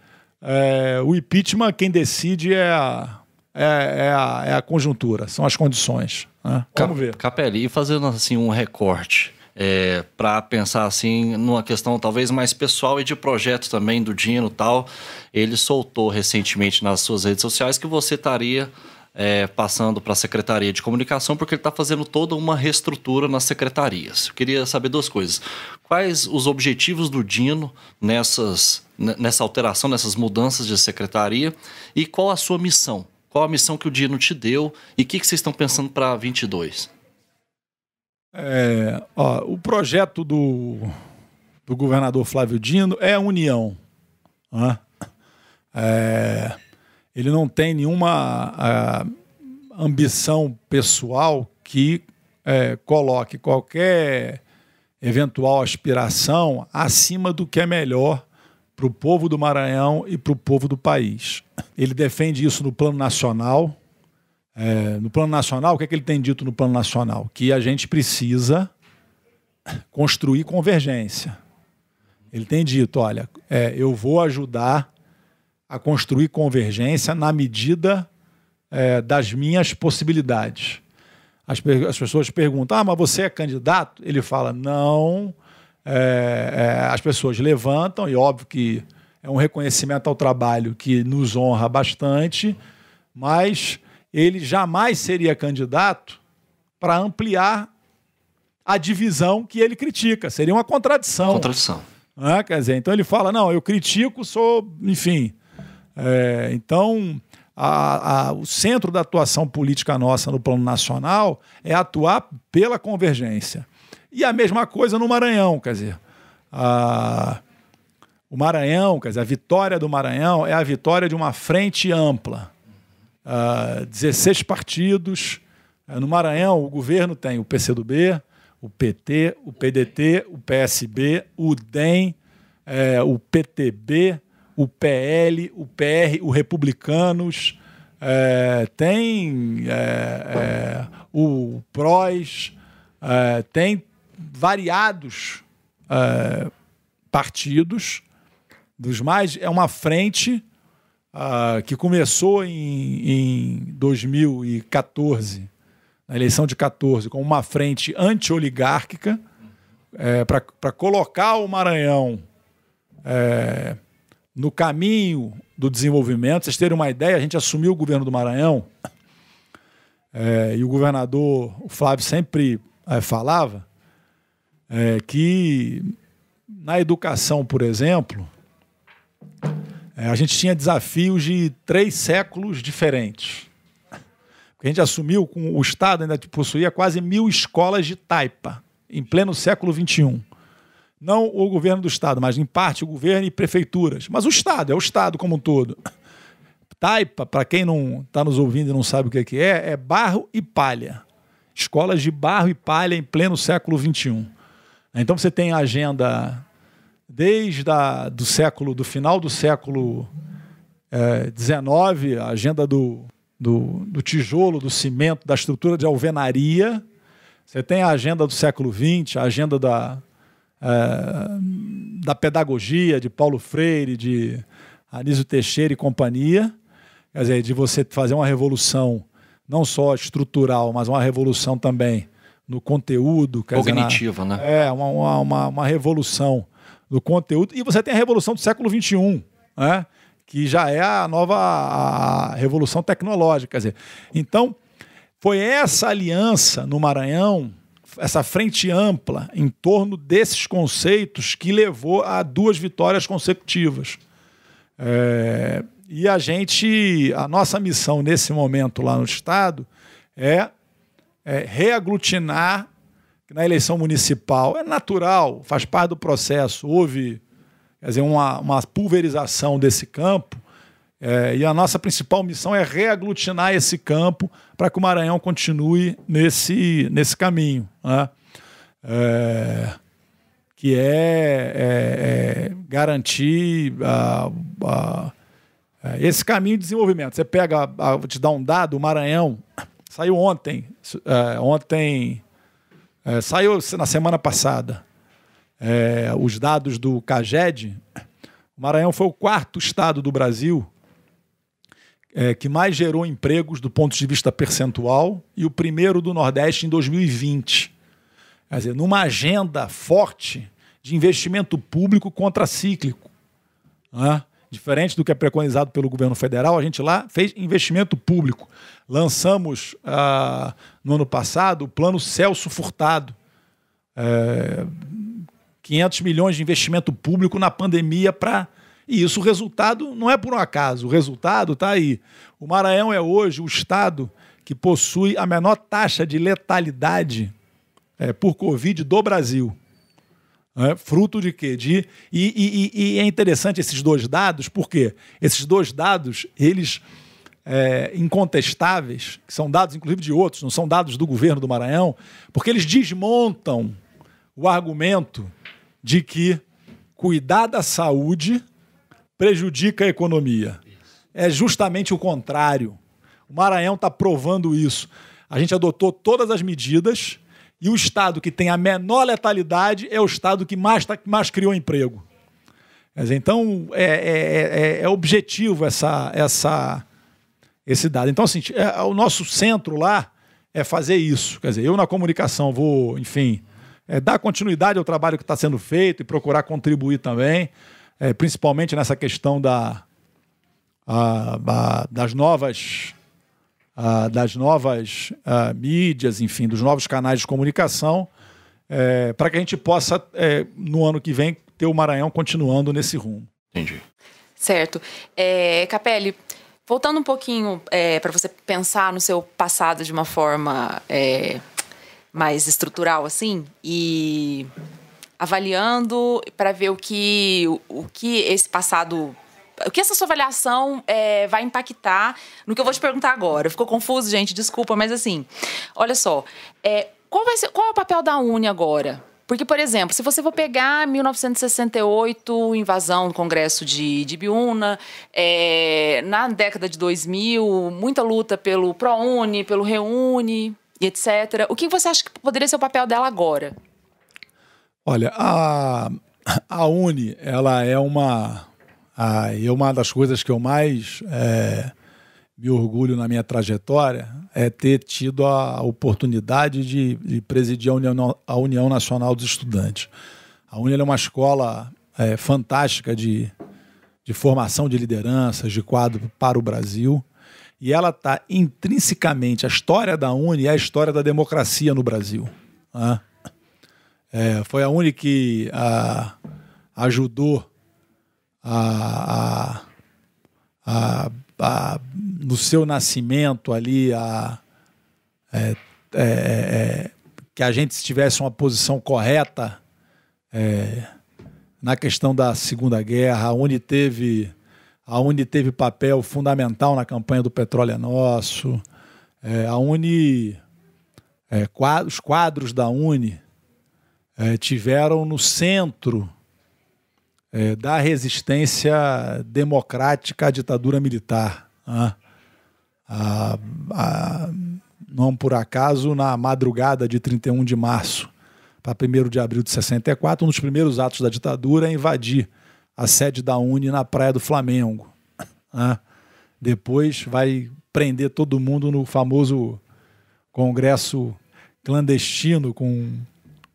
é, o impeachment, quem decide é a, é, é, a, é a conjuntura, são as condições. Né? Vamos ver. Capelli, e fazendo assim um recorte é, para pensar assim numa questão talvez mais pessoal e de projeto também do Dino tal. Ele soltou recentemente nas suas redes sociais que você estaria é, passando para a Secretaria de Comunicação, porque ele está fazendo toda uma reestrutura nas secretarias. Eu queria saber duas coisas. Quais os objetivos do Dino nessas, nessa alteração, nessas mudanças de secretaria e qual a sua missão? Qual a missão que o Dino te deu e o que, que vocês estão pensando para 22? É, ó, o projeto do, do governador Flávio Dino é a união. Né? É, ele não tem nenhuma a, ambição pessoal que é, coloque qualquer eventual aspiração acima do que é melhor para o povo do Maranhão e para o povo do país. Ele defende isso no plano nacional, é, no plano nacional, o que, é que ele tem dito no plano nacional? Que a gente precisa construir convergência. Ele tem dito: olha, é, eu vou ajudar a construir convergência na medida é, das minhas possibilidades. As, as, pessoas perguntam: ah, mas você é candidato? Ele fala: não. É, é, as pessoas levantam, e óbvio que é um reconhecimento ao trabalho que nos honra bastante, mas ele jamais seria candidato para ampliar a divisão que ele critica. Seria uma contradição. Contradição. Né? Quer dizer, então ele fala: não, eu critico, sou. Enfim. É, então, a, a, o centro da atuação política nossa no plano nacional é atuar pela convergência. E a mesma coisa no Maranhão, quer dizer. A, o Maranhão, quer dizer, a vitória do Maranhão é a vitória de uma frente ampla 16 ah, partidos. É, no Maranhão, o governo tem o PCdoB, o PT, o PDT, o PSB, o DEM, é, o PTB, o PL, o PR, o Republicanos, é, tem é, é o PROS, é, tem variados partidos, dos mais. É uma frente ah, que começou em, em 2014, na eleição de 14, com uma frente anti-oligárquica é, para colocar o Maranhão é, no caminho do desenvolvimento. Vocês terem uma ideia, a gente assumiu o governo do Maranhão é, e o governador o Flávio sempre é, falava é, que na educação, por exemplo, é, a gente tinha desafios de três séculos diferentes. a gente assumiu com o Estado ainda possuía quase mil escolas de taipa em pleno século XXI. Não o governo do Estado, mas em parte o governo e prefeituras. Mas o Estado, é o Estado como um todo. Taipa, para quem não está nos ouvindo e não sabe o que é, é barro e palha. Escolas de barro e palha em pleno século XXI. Então você tem a agenda desde a, do século do final do século XIX, é, a agenda do, do, do, tijolo, do cimento, da estrutura de alvenaria. Você tem a agenda do século XX, a agenda da, é, da pedagogia de Paulo Freire, de Anísio Teixeira e companhia. Quer dizer, de você fazer uma revolução não só estrutural, mas uma revolução também no conteúdo. Cognitiva, né? É, uma, uma, uma, uma revolução do conteúdo. E você tem a revolução do século XXI, né? que já é a nova a revolução tecnológica. Quer dizer, então, foi essa aliança no Maranhão, essa frente ampla em torno desses conceitos que levou a duas vitórias consecutivas. É, e a gente, a nossa missão nesse momento lá no Estado é, é reaglutinar que na eleição municipal é natural, faz parte do processo, houve quer dizer, uma, uma pulverização desse campo, é, e a nossa principal missão é reaglutinar esse campo para que o Maranhão continue nesse, nesse caminho, né? é, que é, é, é garantir a, a, é, esse caminho de desenvolvimento. Você pega, a, vou te dar um dado, o Maranhão saiu ontem, é, ontem é, saiu na semana passada é, os dados do CAGED. O Maranhão foi o quarto estado do Brasil é, que mais gerou empregos do ponto de vista percentual e o primeiro do Nordeste em 2020. Quer dizer, numa agenda forte de investimento público contracíclico. Né? Diferente do que é preconizado pelo governo federal, a gente lá fez investimento público lançamos ah, no ano passado o plano Celso Furtado. É, 500 milhões de investimento público na pandemia para. E isso, o resultado não é por um acaso, o resultado está aí. O Maranhão é hoje o estado que possui a menor taxa de letalidade é, por Covid do Brasil. É, fruto de quê? De, e, e, e é interessante esses dois dados, porque esses dois dados, eles é, incontestáveis, que são dados inclusive de outros, não são dados do governo do Maranhão, porque eles desmontam o argumento de que cuidar da saúde prejudica a economia. É justamente o contrário. O Maranhão está provando isso. A gente adotou todas as medidas e o estado que tem a menor letalidade é o estado que mais, tá, mais criou emprego. Mas, então, é, é, é, é objetivo essa, essa, esse dado. Então, assim, é, é, o nosso centro lá é fazer isso. Quer dizer, eu na comunicação vou, enfim, é, dar continuidade ao trabalho que está sendo feito e procurar contribuir também, é, principalmente nessa questão da, a, a, das novas. das novas mídias, enfim, dos novos canais de comunicação, é, para que a gente possa, é, no ano que vem, ter o Maranhão continuando nesse rumo. Entendi. Certo. É, Capelli, voltando um pouquinho é, para você pensar no seu passado de uma forma é, mais estrutural, assim, e avaliando para ver o que, o, o, que esse passado. O que essa sua avaliação é, vai impactar no que eu vou te perguntar agora? Ficou confuso, gente? Desculpa, mas assim, olha só. É, qual, vai ser, qual é o papel da Uni agora? Porque, por exemplo, se você for pegar 1968, invasão do Congresso de, de Biúna, é, na década de 2000, muita luta pelo ProUni, pelo Reúne, etc. O que você acha que poderia ser o papel dela agora? Olha, a, a Uni, ela é uma. A, é uma das coisas que eu mais é, me orgulho na minha trajetória é, ter tido a oportunidade de, de presidir a União, a União, Nacional dos Estudantes. A União é uma escola é, fantástica de, de formação de lideranças, de quadro para o Brasil. E ela está intrinsecamente, a história da Uni é a história da democracia no Brasil. Né? É, foi a Uni que a, ajudou a, a, a a, no seu nascimento ali a, é, é, é, que a gente estivesse uma posição correta é, na questão da Segunda Guerra, onde teve a Uni teve papel fundamental na campanha do Petróleo é Nosso, é, a Uni, é, quadros, os quadros da Uni é, tiveram no centro é, da resistência democrática à ditadura militar. Né? não por acaso, na madrugada de 31 de março para 1 de abril de 64, um dos primeiros atos da ditadura é invadir a sede da Uni na Praia do Flamengo. Né? Depois vai prender todo mundo no famoso congresso clandestino com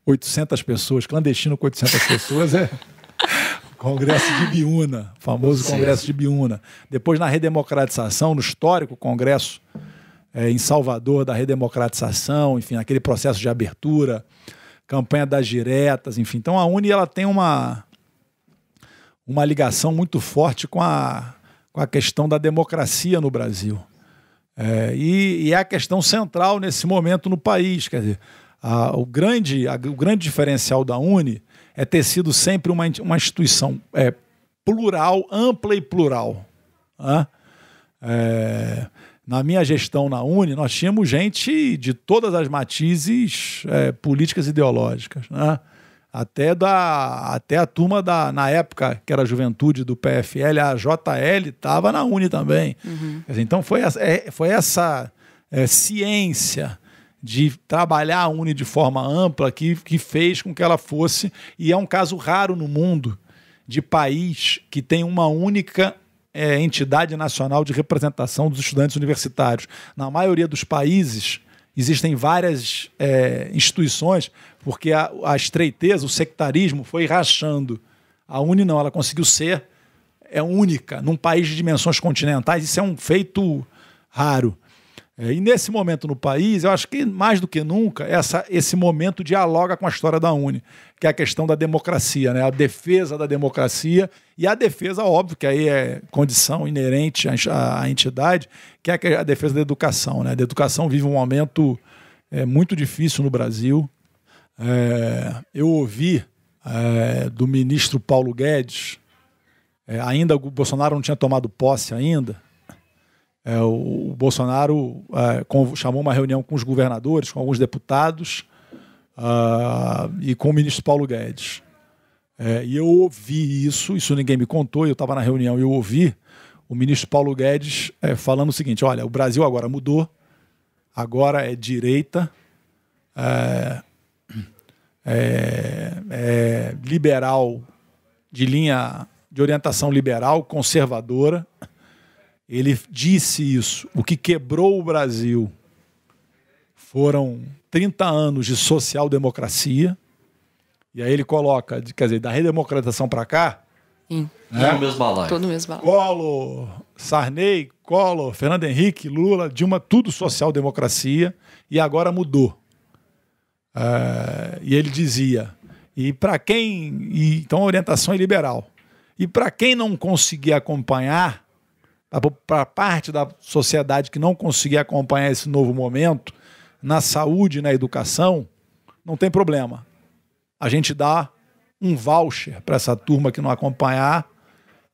800 pessoas. Clandestino com 800 pessoas é. Congresso de Biúna, famoso Sim. Congresso de Biúna. Depois, na redemocratização, no histórico Congresso é, em Salvador da redemocratização, enfim, aquele processo de abertura, campanha das diretas, enfim. Então, a Uni ela tem uma, uma ligação muito forte com a, com a questão da democracia no Brasil. É, e, e, é a questão central nesse momento no país. Quer dizer, a, o, grande, a, o grande diferencial da Uni é ter sido sempre uma, uma instituição é, plural, ampla e plural. Né? É, na minha gestão na Uni, nós tínhamos gente de todas as matizes é, políticas e ideológicas. Né? Até, da, até a turma da, na época, que era a juventude do PFL, a JL estava na Uni também. Uhum. Então foi, é, foi essa é, ciência de trabalhar a Uni de forma ampla que, que fez com que ela fosse, e é um caso raro no mundo, de país que tem uma única é, entidade nacional de representação dos estudantes universitários. Na maioria dos países, existem várias é, instituições, porque a, a estreiteza, o sectarismo foi rachando. A Uni não, ela conseguiu ser é única num país de dimensões continentais. Isso é um feito raro. É, e nesse momento no país, eu acho que mais do que nunca, essa, esse momento dialoga com a história da Uni, que é a questão da democracia, né? a defesa da democracia e a defesa, óbvio, que aí é condição inerente à, à entidade, que é a defesa da educação. Né? A educação vive um momento é, muito difícil no Brasil. É, eu ouvi é, do ministro Paulo Guedes, é, ainda o Bolsonaro não tinha tomado posse ainda, é, o, o, Bolsonaro é, com, chamou uma reunião com os governadores, com alguns deputados uh, e com o ministro Paulo Guedes. É, e eu ouvi isso, isso ninguém me contou, eu estava na reunião e eu ouvi o ministro Paulo Guedes é, falando o seguinte: olha, o Brasil agora mudou, agora é direita, é, é, é liberal, de linha de orientação liberal, conservadora. Ele disse isso. O que quebrou o Brasil foram 30 anos de social-democracia. E aí ele coloca, quer dizer, da redemocratização para cá. Sim. Né? Todo mesmo balaio. Todo mesmo balaio. Colo, Sarney, Colo, Fernando Henrique, Lula, Dilma, tudo social-democracia. E agora mudou. Eh, e ele dizia, e para quem. E, então a orientação é liberal. E para quem não conseguir acompanhar, para parte da sociedade que não conseguir acompanhar esse novo momento, na saúde, na educação, não tem problema. A gente dá um voucher para essa turma que não acompanhar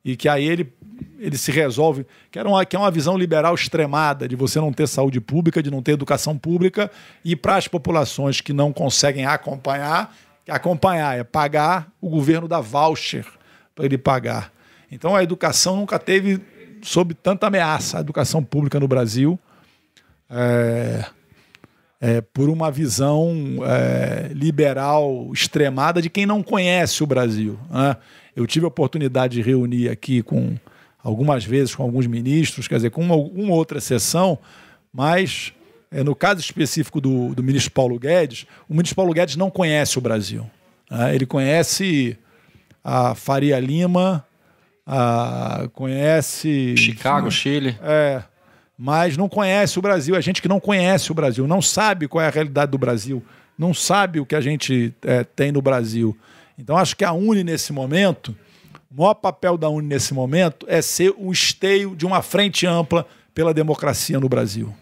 e que aí ele, ele se resolve. Que, era uma, que é uma visão liberal extremada de você não ter saúde pública, de não ter educação pública e para as populações que não conseguem acompanhar, acompanhar é pagar, o governo dá voucher para ele pagar. Então a educação nunca teve sob tanta ameaça à educação pública no Brasil é, é, por uma visão é, liberal extremada de quem não conhece o Brasil. Né? Eu tive a oportunidade de reunir aqui com algumas vezes com alguns ministros, quer dizer, com uma, uma outra sessão, mas é, no caso específico do, do ministro Paulo Guedes, o ministro Paulo Guedes não conhece o Brasil. Né? Ele conhece a Faria Lima, ah, conhece. Chicago, Chile. É. Mas não conhece o Brasil. É gente que não conhece o Brasil, não sabe qual é a realidade do Brasil, não sabe o que a gente é, tem no Brasil. Então acho que a Uni nesse momento, o maior papel da Uni nesse momento é ser o esteio de uma frente ampla pela democracia no Brasil.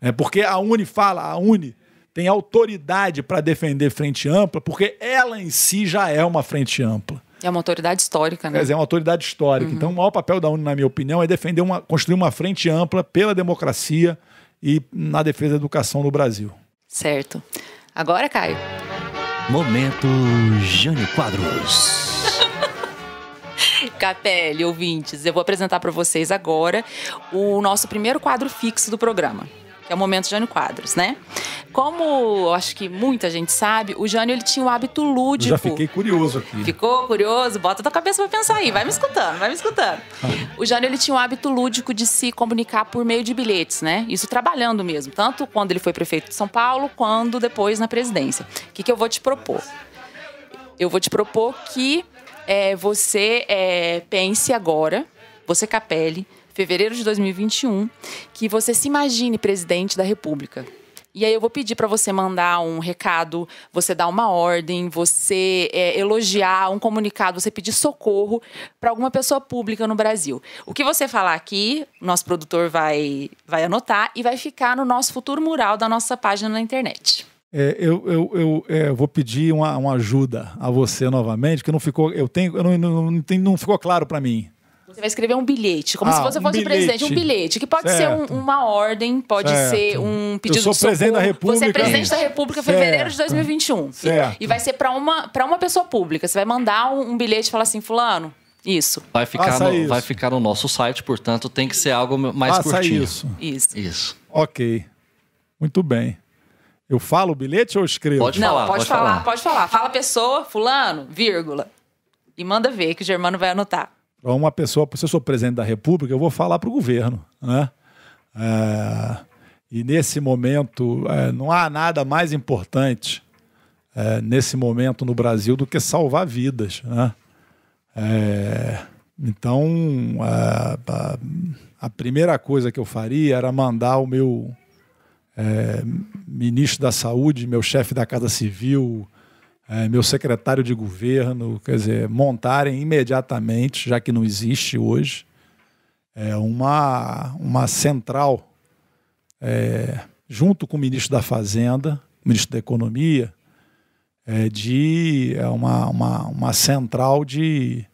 É porque a Uni fala, a Uni tem autoridade para defender frente ampla, porque ela em si já é uma frente ampla. É uma autoridade histórica, né? Quer dizer, é uma autoridade histórica. Uhum. Então, o maior papel da ONU, na minha opinião, é defender uma, construir uma frente ampla pela democracia e na defesa da educação no Brasil. Certo. Agora, Caio. Momento Jane Quadros. Capelli, ouvintes, eu vou apresentar para vocês agora o nosso primeiro quadro fixo do programa que é o momento Jânio Quadros, né? Como acho que muita gente sabe, o Jânio ele tinha o hábito lúdico. Já fiquei curioso aqui. Ficou curioso? Bota tua cabeça pra pensar aí, vai me escutando, vai me escutando. Ah. O Jânio ele tinha o hábito lúdico de se comunicar por meio de bilhetes, né? Isso trabalhando mesmo, tanto quando ele foi prefeito de São Paulo, quando depois na presidência. O que, que eu vou te propor? Eu vou te propor que é, você é, pense agora, você capele, fevereiro de 2021, que você se imagine presidente da República. E aí eu vou pedir para você mandar um recado, você dar uma ordem, você é, elogiar um comunicado, você pedir socorro para alguma pessoa pública no Brasil. O que você falar aqui, nosso produtor vai, vai anotar e vai ficar no nosso futuro mural da nossa página na internet. É, eu, eu, eu é, vou pedir uma, uma, ajuda a você novamente, que não ficou, eu tenho, eu não, não, não, não ficou claro para mim você vai escrever um bilhete, como ah, se você fosse presidente, um bilhete, que pode certo. ser um, uma ordem, pode certo. ser um pedido Eu sou de socorro. presidente da República. Você é presidente da República em fevereiro de 2021. Certo. E, e vai ser para uma, uma pessoa pública. Você vai mandar um, um bilhete e falar assim, fulano, isso. Vai ficar, no, isso. vai ficar no nosso site, portanto, tem que ser algo mais ah, curtinho. Isso. isso. Isso. Ok. Muito bem. Eu falo o bilhete ou escrevo? Pode Não, falar, pode, pode falar, falar, pode falar. Fala pessoa, fulano, vírgula. E manda ver que o Germano vai anotar para uma pessoa, se eu sou presidente da República, eu vou falar para o governo. Né? É, e nesse momento, é, não há nada mais importante é, nesse momento no Brasil do que salvar vidas. Né? É, então, a, primeira coisa que eu faria era mandar o meu é, ministro da Saúde, meu chefe da Casa Civil, é, meu secretário de governo, quer dizer, montarem imediatamente, já que não existe hoje, é, uma, uma central é, junto com o ministro da Fazenda, ministro da Economia, é, de é uma, uma, uma central de,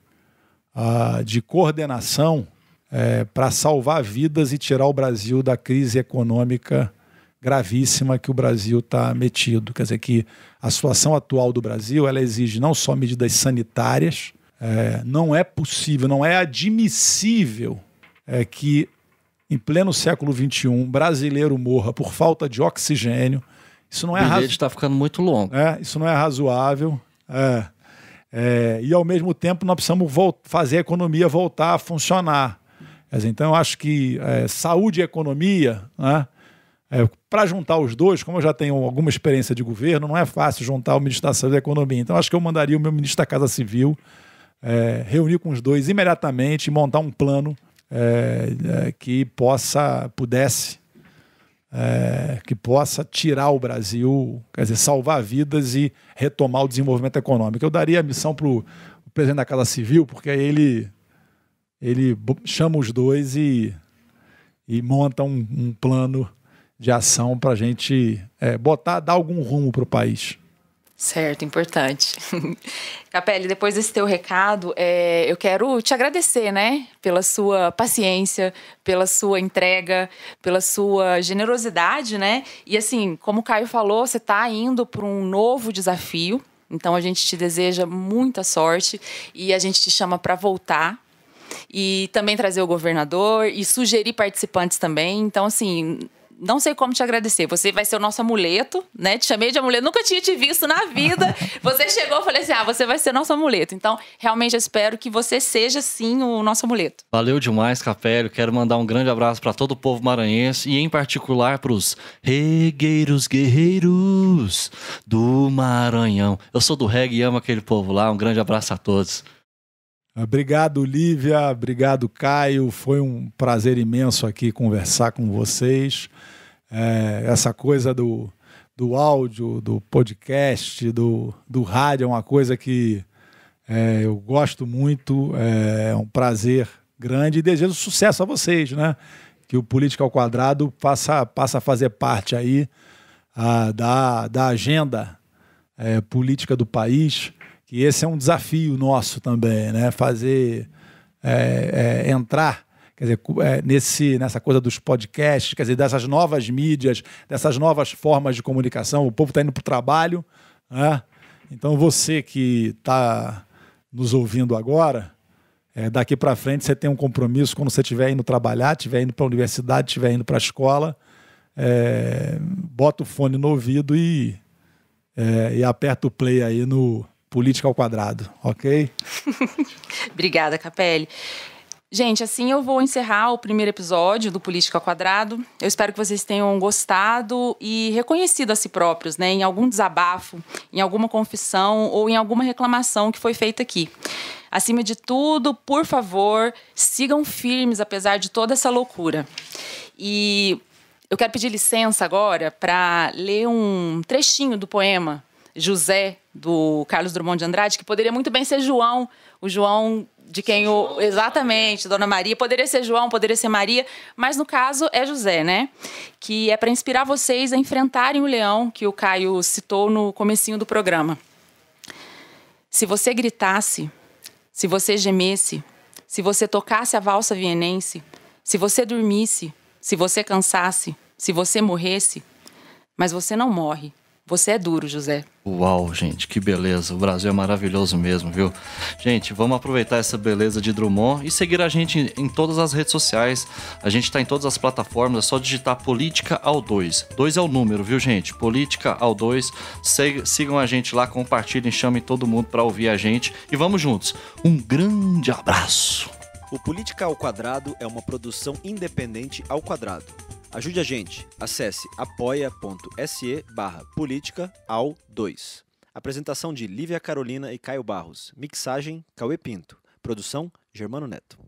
de coordenação é, para salvar vidas e tirar o Brasil da crise econômica gravíssima que o Brasil está metido. Quer dizer, que a situação atual do Brasil ela exige não só medidas sanitárias, é, não é possível, não é admissível é, que em pleno século XXI um brasileiro morra por falta de oxigênio. Isso não é razoável. está ficando muito longo. É, isso não é razoável. É, é, e ao mesmo tempo nós precisamos fazer a economia voltar a funcionar. então eu acho que é, saúde e economia, né, é, para juntar os dois, como eu já tenho alguma experiência de governo, não é fácil juntar o ministro da Saúde e da Economia. Então, acho que eu mandaria o meu ministro da Casa Civil é, reunir com os dois imediatamente e montar um plano é, é que possa, pudesse, é, que possa tirar o Brasil, quer dizer, salvar vidas e retomar o desenvolvimento econômico. Eu daria a missão para o presidente da Casa Civil, porque aí ele, ele chama os dois e, e monta um, um plano de ação para a gente é, botar, dar algum rumo para o país. Certo, importante. Capelli, depois desse teu recado, é, eu quero te agradecer, né, pela sua paciência, pela sua entrega, pela sua generosidade, né? E assim, como o Caio falou, você está indo para um novo desafio. Então a gente te deseja muita sorte e a gente te chama para voltar e também trazer o governador e sugerir participantes também. Então assim, não sei como te agradecer. Você vai ser o nosso amuleto, né? Te chamei de amuleto, nunca tinha te visto na vida. Você chegou, e falei assim: ah, você vai ser nosso amuleto. Então, realmente, eu espero que você seja, sim, o nosso amuleto. Valeu demais, Capério. Quero mandar um grande abraço para todo o povo maranhense e, em particular, para os regueiros guerreiros do Maranhão. Eu sou do reggae e amo aquele povo lá. Um grande abraço a todos. Obrigado, Lívia. Obrigado, Caio. Foi um prazer imenso aqui conversar com vocês. É, essa coisa do, do áudio, do podcast, do, do rádio é uma coisa que é, eu gosto muito. É, é um prazer grande e desejo sucesso a vocês, né? Que o Política ao Quadrado passa, passa a fazer parte aí a, da, da agenda é, política do país que esse é um desafio nosso também, né? Fazer é, é, entrar quer dizer, é, nesse, nessa coisa dos podcasts, quer dizer, dessas novas mídias, dessas novas formas de comunicação, o povo está indo para o trabalho. Né? Então você que está nos ouvindo agora, é, daqui para frente você tem um compromisso quando você estiver indo trabalhar, estiver indo para a universidade, estiver indo para a escola, é, bota o fone no ouvido e, é, e aperta o play aí no, política ao quadrado, ok? Obrigada, Capelli. Gente, assim eu vou encerrar o primeiro episódio do Política ao Quadrado. Eu espero que vocês tenham gostado e reconhecido a si próprios, né, em algum desabafo, em alguma confissão ou em alguma reclamação que foi feita aqui. Acima de tudo, por favor, sigam firmes apesar de toda essa loucura. E eu quero pedir licença agora para ler um trechinho do poema José do Carlos Drummond de Andrade, que poderia muito bem ser João, o João de quem o exatamente, Dona Maria, poderia ser João, poderia ser Maria, mas no caso é José, né? Que é para inspirar vocês a enfrentarem o leão que o Caio citou no comecinho do programa. Se você gritasse, se você gemesse, se você tocasse a valsa vienense, se você dormisse, se você cansasse, se você morresse, mas você não morre. Você é duro, José. Uau, gente, que beleza. O Brasil é maravilhoso mesmo, viu? Gente, vamos aproveitar essa beleza de Drummond e seguir a gente em todas as redes sociais. A gente está em todas as plataformas, é só digitar Política ao 2. 2 é o número, viu, gente? Política ao 2. Sigam a gente lá, compartilhem, chamem todo mundo para ouvir a gente e vamos juntos. Um grande abraço. O Política ao Quadrado é uma produção independente ao quadrado. Ajude a gente. Acesse apoia.se barra política ao 2. Apresentação de Lívia Carolina e Caio Barros. Mixagem, Cauê Pinto. Produção, Germano Neto.